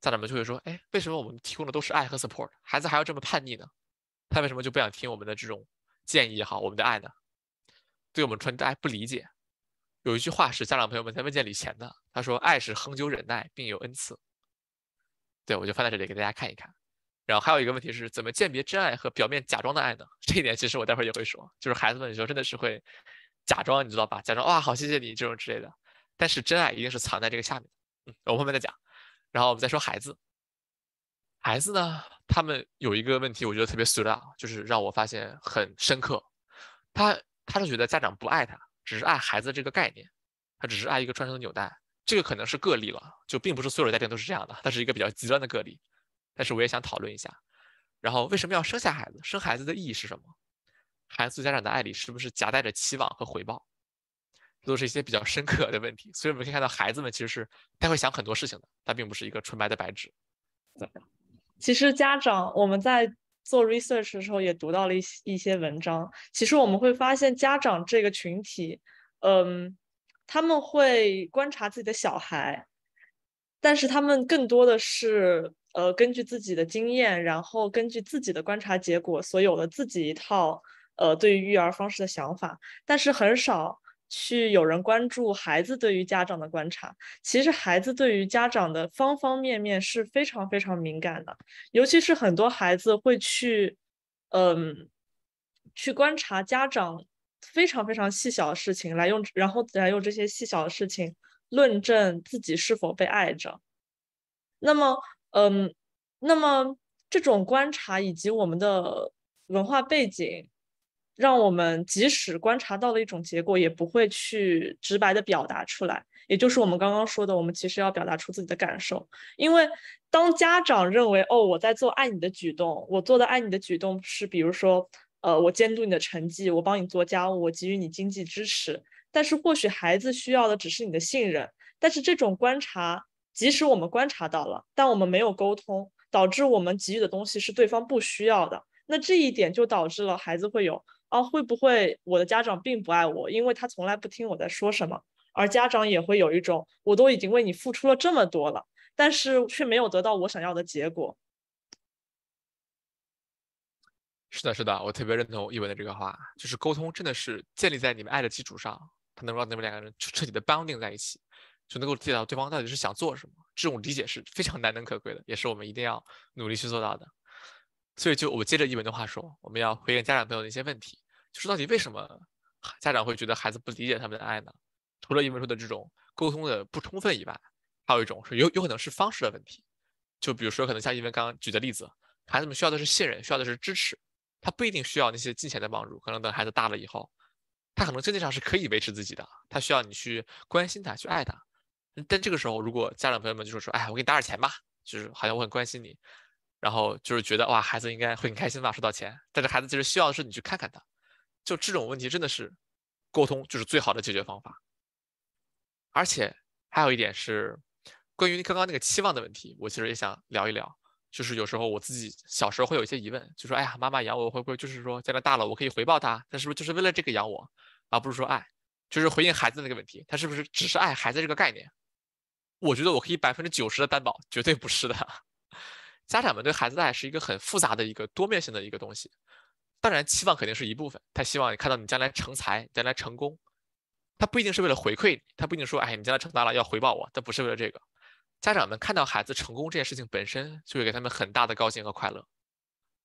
家长们就会说：“哎，为什么我们提供的都是爱和 support，孩子还要这么叛逆呢？他为什么就不想听我们的这种建议也好，我们的爱呢？对我们传递爱不理解。”有一句话是家长朋友们在问卷里填的，他说：“爱是恒久忍耐，并有恩赐。”对我就放在这里给大家看一看。然后还有一个问题是，怎么鉴别真爱和表面假装的爱呢？这一点其实我待会儿也会说，就是孩子们有时候真的是会假装，你知道吧？假装哇，好谢谢你这种之类的。但是真爱一定是藏在这个下面。嗯，我后面再讲。然后我们再说孩子，孩子呢，他们有一个问题，我觉得特别俗的，就是让我发现很深刻。他他是觉得家长不爱他。只是爱孩子这个概念，他只是爱一个传承的纽带，这个可能是个例了，就并不是所有的家庭都是这样的，它是一个比较极端的个例。但是我也想讨论一下，然后为什么要生下孩子？生孩子的意义是什么？孩子家长的爱里是不是夹带着期望和回报？这都是一些比较深刻的问题。所以我们可以看到，孩子们其实是他会想很多事情的，他并不是一个纯白的白纸。其实家长我们在。做 research 的时候也读到了一些一些文章，其实我们会发现家长这个群体，嗯，他们会观察自己的小孩，但是他们更多的是呃根据自己的经验，然后根据自己的观察结果，所有的自己一套呃对于育儿方式的想法，但是很少。去有人关注孩子对于家长的观察，其实孩子对于家长的方方面面是非常非常敏感的，尤其是很多孩子会去，嗯，去观察家长非常非常细小的事情，来用然后来用这些细小的事情论证自己是否被爱着。那么，嗯，那么这种观察以及我们的文化背景。让我们即使观察到了一种结果，也不会去直白的表达出来，也就是我们刚刚说的，我们其实要表达出自己的感受。因为当家长认为，哦，我在做爱你的举动，我做的爱你的举动是，比如说，呃，我监督你的成绩，我帮你做家务，我给予你经济支持。但是或许孩子需要的只是你的信任。但是这种观察，即使我们观察到了，但我们没有沟通，导致我们给予的东西是对方不需要的。那这一点就导致了孩子会有。哦，会不会我的家长并不爱我，因为他从来不听我在说什么？而家长也会有一种，我都已经为你付出了这么多了，但是却没有得到我想要的结果。是的，是的，我特别认同一文的这个话，就是沟通真的是建立在你们爱的基础上，它能让你们两个人彻底的绑定在一起，就能够知道对方到底是想做什么。这种理解是非常难能可贵的，也是我们一定要努力去做到的。所以，就我接着一文的话说，我们要回应家长朋友的一些问题，就是到底为什么家长会觉得孩子不理解他们的爱呢？除了一文说的这种沟通的不充分以外，还有一种是有有可能是方式的问题。就比如说，可能像一文刚刚举的例子，孩子们需要的是信任，需要的是支持，他不一定需要那些金钱的帮助。可能等孩子大了以后，他可能经济上是可以维持自己的，他需要你去关心他，去爱他。但这个时候，如果家长朋友们就是说，哎，我给你打点钱吧，就是好像我很关心你。然后就是觉得哇，孩子应该会很开心吧，收到钱，但是孩子其实需要的是你去看看他，就这种问题真的是沟通就是最好的解决方法。而且还有一点是关于刚刚那个期望的问题，我其实也想聊一聊，就是有时候我自己小时候会有一些疑问，就说哎呀，妈妈养我会不会就是说将来大了我可以回报她，他是不是就是为了这个养我，而不是说爱，就是回应孩子那个问题，她是不是只是爱孩子这个概念？我觉得我可以百分之九十的担保，绝对不是的。家长们对孩子的爱是一个很复杂的一个多面性的一个东西，当然期望肯定是一部分，他希望你看到你将来成才，将来成功，他不一定是为了回馈你，他不一定说哎你将来长大了要回报我，他不是为了这个。家长们看到孩子成功这件事情本身就会给他们很大的高兴和快乐，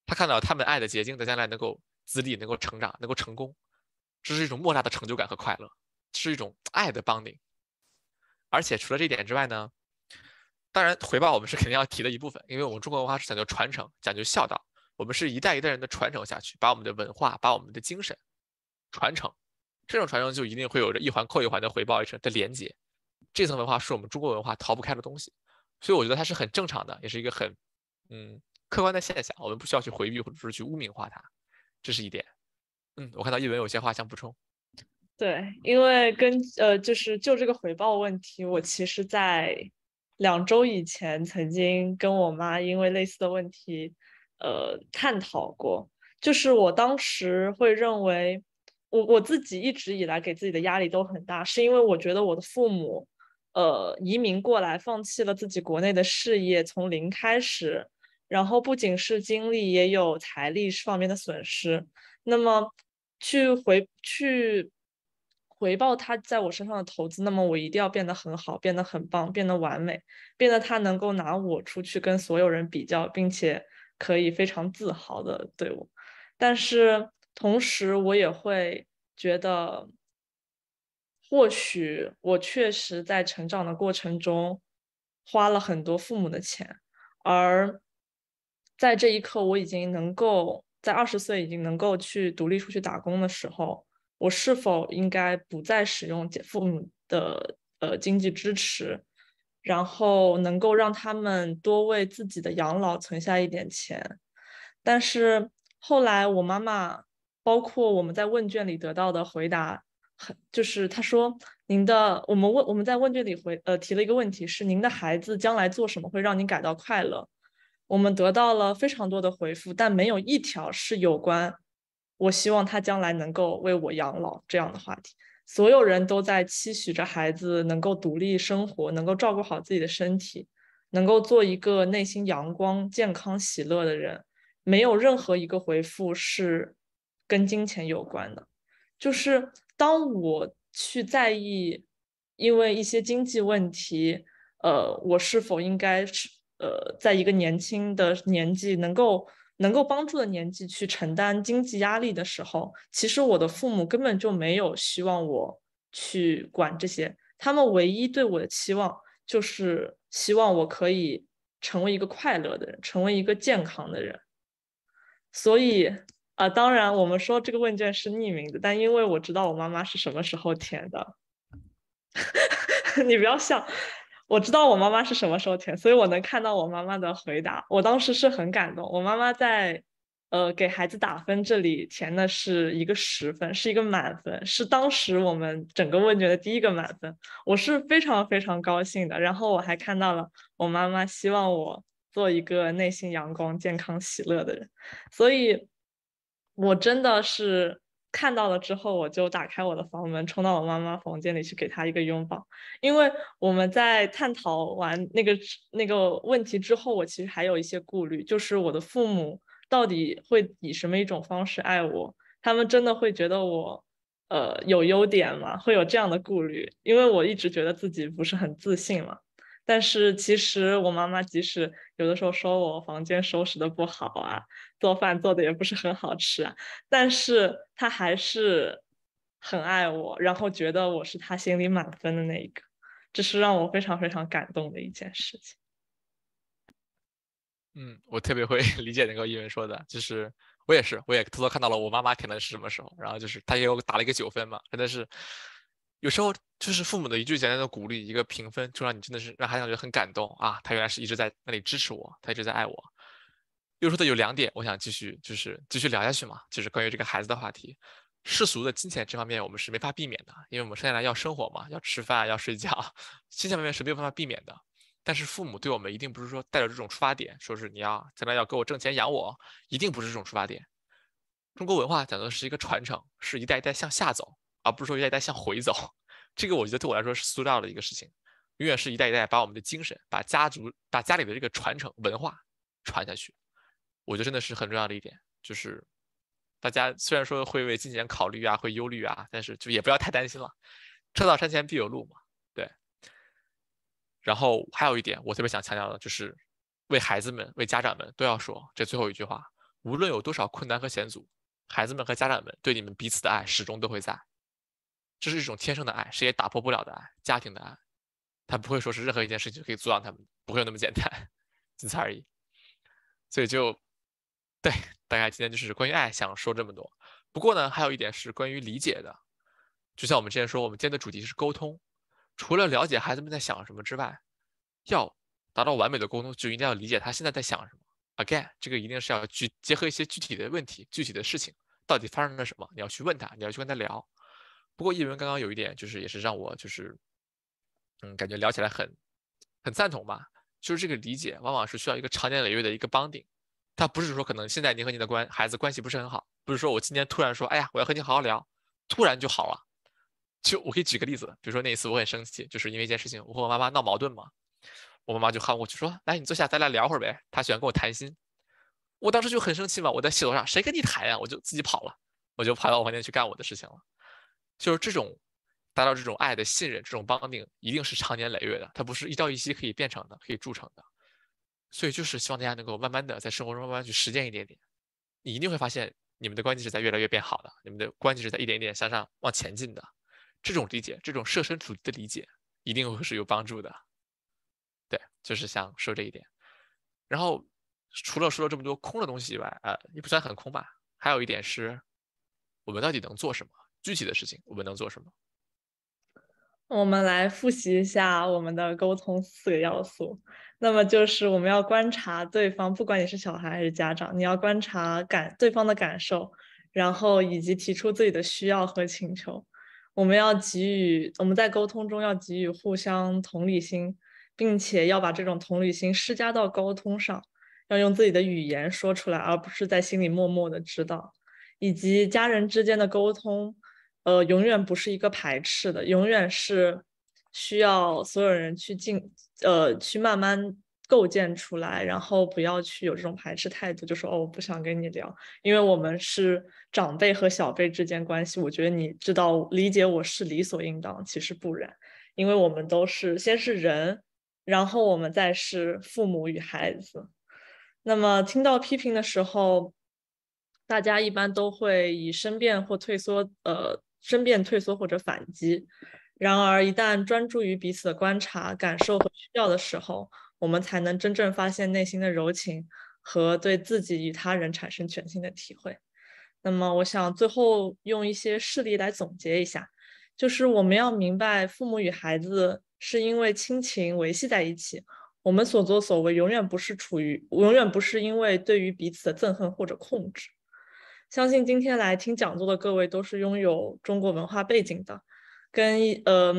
他看到他们爱的结晶在将来能够自立、能够成长、能够成功，这是一种莫大的成就感和快乐，是一种爱的 bonding。而且除了这点之外呢？当然，回报我们是肯定要提的一部分，因为我们中国文化是讲究传承、讲究孝道，我们是一代一代人的传承下去，把我们的文化、把我们的精神传承。这种传承就一定会有着一环扣一环的回报，一层的连接，这层文化是我们中国文化逃不开的东西，所以我觉得它是很正常的，也是一个很嗯客观的现象，我们不需要去回避或者是去污名化它。这是一点。嗯，我看到一文有些话想补充。对，因为跟呃，就是就这个回报问题，我其实在。两周以前，曾经跟我妈因为类似的问题，呃，探讨过。就是我当时会认为，我我自己一直以来给自己的压力都很大，是因为我觉得我的父母，呃，移民过来，放弃了自己国内的事业，从零开始，然后不仅是精力，也有财力方面的损失。那么去回去。回报他在我身上的投资，那么我一定要变得很好，变得很棒，变得完美，变得他能够拿我出去跟所有人比较，并且可以非常自豪的对我。但是同时，我也会觉得，或许我确实在成长的过程中花了很多父母的钱，而在这一刻，我已经能够在二十岁已经能够去独立出去打工的时候。我是否应该不再使用父母的呃经济支持，然后能够让他们多为自己的养老存下一点钱？但是后来我妈妈，包括我们在问卷里得到的回答，很就是他说：“您的我们问我们在问卷里回呃提了一个问题是您的孩子将来做什么会让您感到快乐？”我们得到了非常多的回复，但没有一条是有关。我希望他将来能够为我养老，这样的话题，所有人都在期许着孩子能够独立生活，能够照顾好自己的身体，能够做一个内心阳光、健康、喜乐的人。没有任何一个回复是跟金钱有关的，就是当我去在意，因为一些经济问题，呃，我是否应该，是呃，在一个年轻的年纪能够。能够帮助的年纪去承担经济压力的时候，其实我的父母根本就没有希望我去管这些。他们唯一对我的期望，就是希望我可以成为一个快乐的人，成为一个健康的人。所以啊，当然我们说这个问卷是匿名的，但因为我知道我妈妈是什么时候填的，你不要笑。我知道我妈妈是什么时候填，所以我能看到我妈妈的回答。我当时是很感动，我妈妈在呃给孩子打分这里填的是一个十分，是一个满分，是当时我们整个问卷的第一个满分，我是非常非常高兴的。然后我还看到了我妈妈希望我做一个内心阳光、健康、喜乐的人，所以我真的是。看到了之后，我就打开我的房门，冲到我妈妈房间里去给她一个拥抱。因为我们在探讨完那个那个问题之后，我其实还有一些顾虑，就是我的父母到底会以什么一种方式爱我？他们真的会觉得我，呃，有优点吗？会有这样的顾虑？因为我一直觉得自己不是很自信嘛。但是其实我妈妈即使有的时候说我房间收拾的不好啊，做饭做的也不是很好吃啊，但是她还是很爱我，然后觉得我是她心里满分的那一个，这是让我非常非常感动的一件事情。嗯，我特别会 理解那个英人说的，就是我也是，我也偷偷看到了我妈妈填的是什么时候，然后就是她给我打了一个九分嘛，真的是有时候。就是父母的一句简单的鼓励，一个评分，就让你真的是让他感觉很感动啊！他原来是一直在那里支持我，他一直在爱我。又说的有两点，我想继续就是继续聊下去嘛，就是关于这个孩子的话题。世俗的金钱这方面，我们是没法避免的，因为我们生下来要生活嘛，要吃饭，要睡觉，金钱方面是没有办法避免的。但是父母对我们一定不是说带着这种出发点，说是你要将来要给我挣钱养我，一定不是这种出发点。中国文化讲的是一个传承，是一代一代向下走，而不是说一代一代向回走。这个我觉得对我来说是塑料的一个事情，永远是一代一代把我们的精神、把家族、把家里的这个传承文化传下去，我觉得真的是很重要的一点。就是大家虽然说会为今年考虑啊，会忧虑啊，但是就也不要太担心了，车到山前必有路嘛，对。然后还有一点我特别想强调的就是，为孩子们、为家长们都要说这最后一句话：无论有多少困难和险阻，孩子们和家长们对你们彼此的爱始终都会在。这是一种天生的爱，谁也打破不了的爱。家庭的爱，他不会说是任何一件事情可以阻挡他们，不会有那么简单，仅此而已。所以就对，大概今天就是关于爱想说这么多。不过呢，还有一点是关于理解的。就像我们之前说，我们今天的主题是沟通。除了了解孩子们在想什么之外，要达到完美的沟通，就一定要理解他现在在想什么。Again，这个一定是要去结合一些具体的问题、具体的事情，到底发生了什么？你要去问他，你要去跟他聊。不过叶文刚刚有一点就是，也是让我就是，嗯，感觉聊起来很很赞同吧。就是这个理解往往是需要一个长年累月的一个帮顶。他不是说可能现在您和您的关孩子关系不是很好，不是说我今天突然说，哎呀，我要和你好好聊，突然就好了。就我可以举个例子，比如说那一次我很生气，就是因为一件事情我和我妈妈闹矛盾嘛。我妈妈就喊我去说，来你坐下，咱俩聊会儿呗。她喜欢跟我谈心。我当时就很生气嘛，我在气头上，谁跟你谈呀？我就自己跑了，我就跑到我房间去干我的事情了。就是这种达到这种爱的信任，这种绑定一定是长年累月的，它不是一朝一夕可以变成的，可以铸成的。所以就是希望大家能够慢慢的在生活中慢慢去实践一点点，你一定会发现你们的关系是在越来越变好的，你们的关系是在一点一点向上往前进的。这种理解，这种设身处地的理解，一定会是有帮助的。对，就是想说这一点。然后除了说了这么多空的东西以外，呃，也不算很空吧。还有一点是，我们到底能做什么？具体的事情我们能做什么？我们来复习一下我们的沟通四个要素。那么就是我们要观察对方，不管你是小孩还是家长，你要观察感对方的感受，然后以及提出自己的需要和请求。我们要给予我们在沟通中要给予互相同理心，并且要把这种同理心施加到沟通上，要用自己的语言说出来，而不是在心里默默的知道。以及家人之间的沟通。呃，永远不是一个排斥的，永远是需要所有人去进，呃，去慢慢构建出来，然后不要去有这种排斥态度，就说哦，我不想跟你聊，因为我们是长辈和小辈之间关系，我觉得你知道理解我是理所应当，其实不然，因为我们都是先是人，然后我们再是父母与孩子。那么听到批评的时候，大家一般都会以申辩或退缩，呃。争辩、退缩或者反击。然而，一旦专注于彼此的观察、感受和需要的时候，我们才能真正发现内心的柔情和对自己与他人产生全新的体会。那么，我想最后用一些事例来总结一下，就是我们要明白，父母与孩子是因为亲情维系在一起，我们所作所为永远不是处于，永远不是因为对于彼此的憎恨或者控制。相信今天来听讲座的各位都是拥有中国文化背景的，跟呃，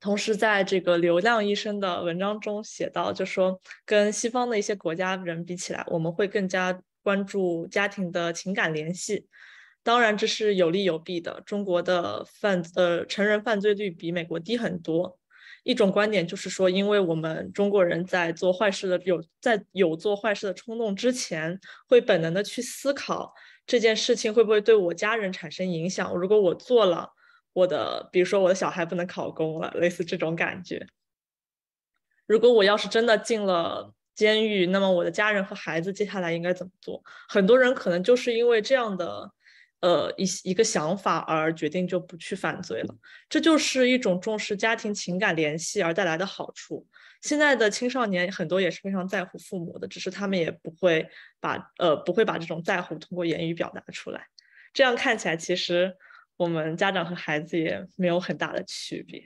同时在这个刘亮医生的文章中写到，就说跟西方的一些国家人比起来，我们会更加关注家庭的情感联系。当然，这是有利有弊的。中国的犯呃成人犯罪率比美国低很多。一种观点就是说，因为我们中国人在做坏事的有在有做坏事的冲动之前，会本能的去思考。这件事情会不会对我家人产生影响？如果我做了，我的，比如说我的小孩不能考公了，类似这种感觉。如果我要是真的进了监狱，那么我的家人和孩子接下来应该怎么做？很多人可能就是因为这样的，呃，一一个想法而决定就不去犯罪了。这就是一种重视家庭情感联系而带来的好处。现在的青少年很多也是非常在乎父母的，只是他们也不会把呃不会把这种在乎通过言语表达出来。这样看起来，其实我们家长和孩子也没有很大的区别。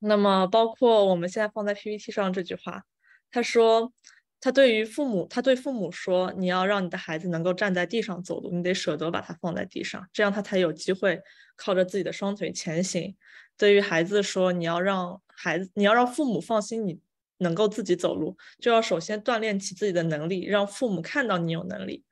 那么，包括我们现在放在 PPT 上这句话，他说他对于父母，他对父母说：“你要让你的孩子能够站在地上走路，你得舍得把他放在地上，这样他才有机会靠着自己的双腿前行。”对于孩子说，你要让孩子，你要让父母放心，你能够自己走路，就要首先锻炼起自己的能力，让父母看到你有能力，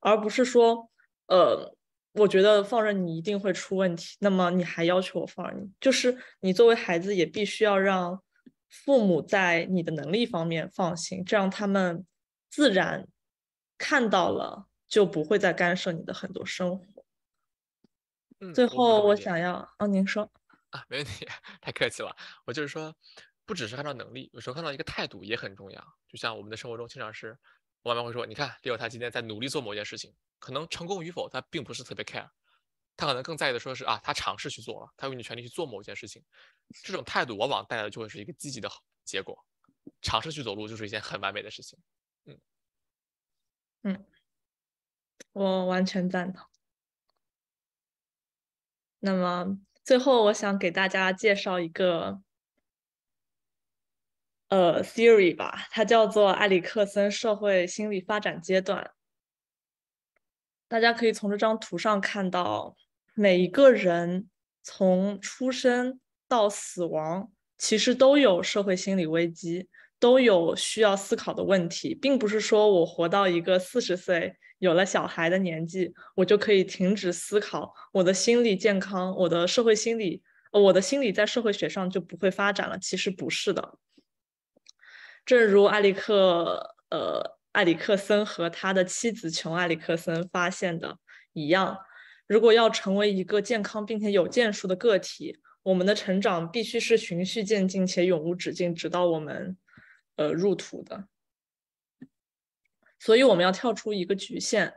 而不是说，呃，我觉得放任你一定会出问题。那么你还要求我放任你，就是你作为孩子也必须要让父母在你的能力方面放心，这样他们自然看到了就不会再干涉你的很多生活。嗯，最后我想要，哦，您说。啊，没问题，太客气了。我就是说，不只是看到能力，有时候看到一个态度也很重要。就像我们的生活中，经常是，我妈妈会说，你看，例如他今天在努力做某件事情，可能成功与否，他并不是特别 care，他可能更在意的说是啊，他尝试去做了，他用尽全力去做某件事情，这种态度往往带来的就会是一个积极的好结果。尝试去走路就是一件很完美的事情。嗯嗯，我完全赞同。那么。最后，我想给大家介绍一个呃 theory 吧，它叫做埃里克森社会心理发展阶段。大家可以从这张图上看到，每一个人从出生到死亡，其实都有社会心理危机，都有需要思考的问题，并不是说我活到一个四十岁。有了小孩的年纪，我就可以停止思考我的心理健康、我的社会心理、我的心理在社会学上就不会发展了。其实不是的，正如埃里克·呃埃里克森和他的妻子琼·埃里克森发现的一样，如果要成为一个健康并且有建树的个体，我们的成长必须是循序渐进且永无止境，直到我们，呃入土的。所以我们要跳出一个局限，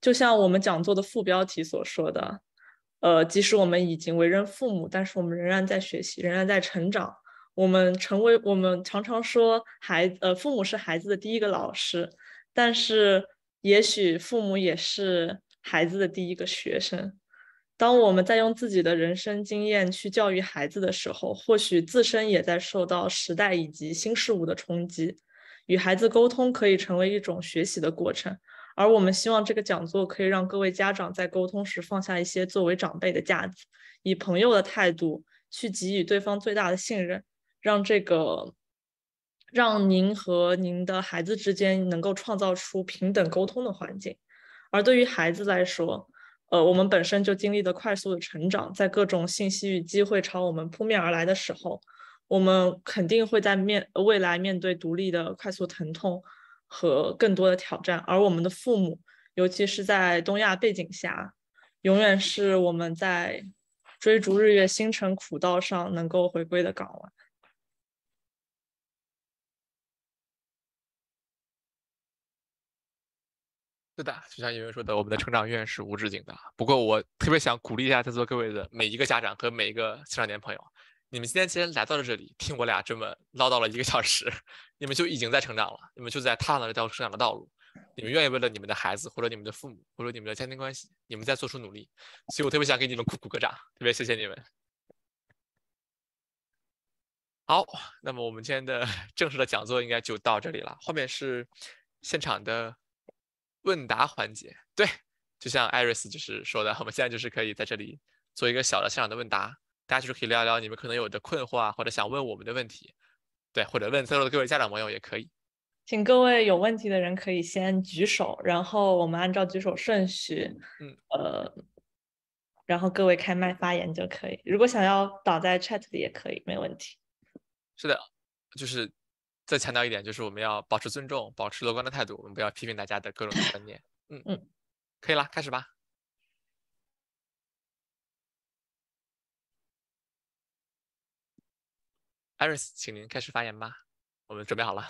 就像我们讲座的副标题所说的，呃，即使我们已经为人父母，但是我们仍然在学习，仍然在成长。我们成为我们常常说，孩呃，父母是孩子的第一个老师，但是也许父母也是孩子的第一个学生。当我们在用自己的人生经验去教育孩子的时候，或许自身也在受到时代以及新事物的冲击。与孩子沟通可以成为一种学习的过程，而我们希望这个讲座可以让各位家长在沟通时放下一些作为长辈的架子，以朋友的态度去给予对方最大的信任，让这个让您和您的孩子之间能够创造出平等沟通的环境。而对于孩子来说，呃，我们本身就经历了快速的成长，在各种信息与机会朝我们扑面而来的时候。我们肯定会在面未来面对独立的快速疼痛和更多的挑战，而我们的父母，尤其是在东亚背景下，永远是我们在追逐日月星辰苦道上能够回归的港湾。是的，就像有人说的，我们的成长院是无止境的。不过，我特别想鼓励一下在座各位的每一个家长和每一个青少年朋友。你们今天既然来到了这里，听我俩这么唠叨了一个小时，你们就已经在成长了，你们就在踏上这条成长的道路。你们愿意为了你们的孩子，或者你们的父母，或者你们的家庭关系，你们在做出努力。所以，我特别想给你们鼓鼓个掌，特别谢谢你们。好，那么我们今天的 正式的讲座应该就到这里了。后面是现场的问答环节。对，就像 Iris 就是说的，我们现在就是可以在这里做一个小的现场的问答。大家就是可以聊聊你们可能有的困惑啊，或者想问我们的问题，对，或者问在座的各位家长朋友也可以。请各位有问题的人可以先举手，然后我们按照举手顺序，嗯，呃，然后各位开麦发言就可以。如果想要倒在 chat 里也可以，没问题。是的，就是再强调一点，就是我们要保持尊重，保持乐观的态度，我们不要批评大家的各种观念。嗯嗯，可以了，开始吧。艾 r i 请您开始发言吧。我们准备好了。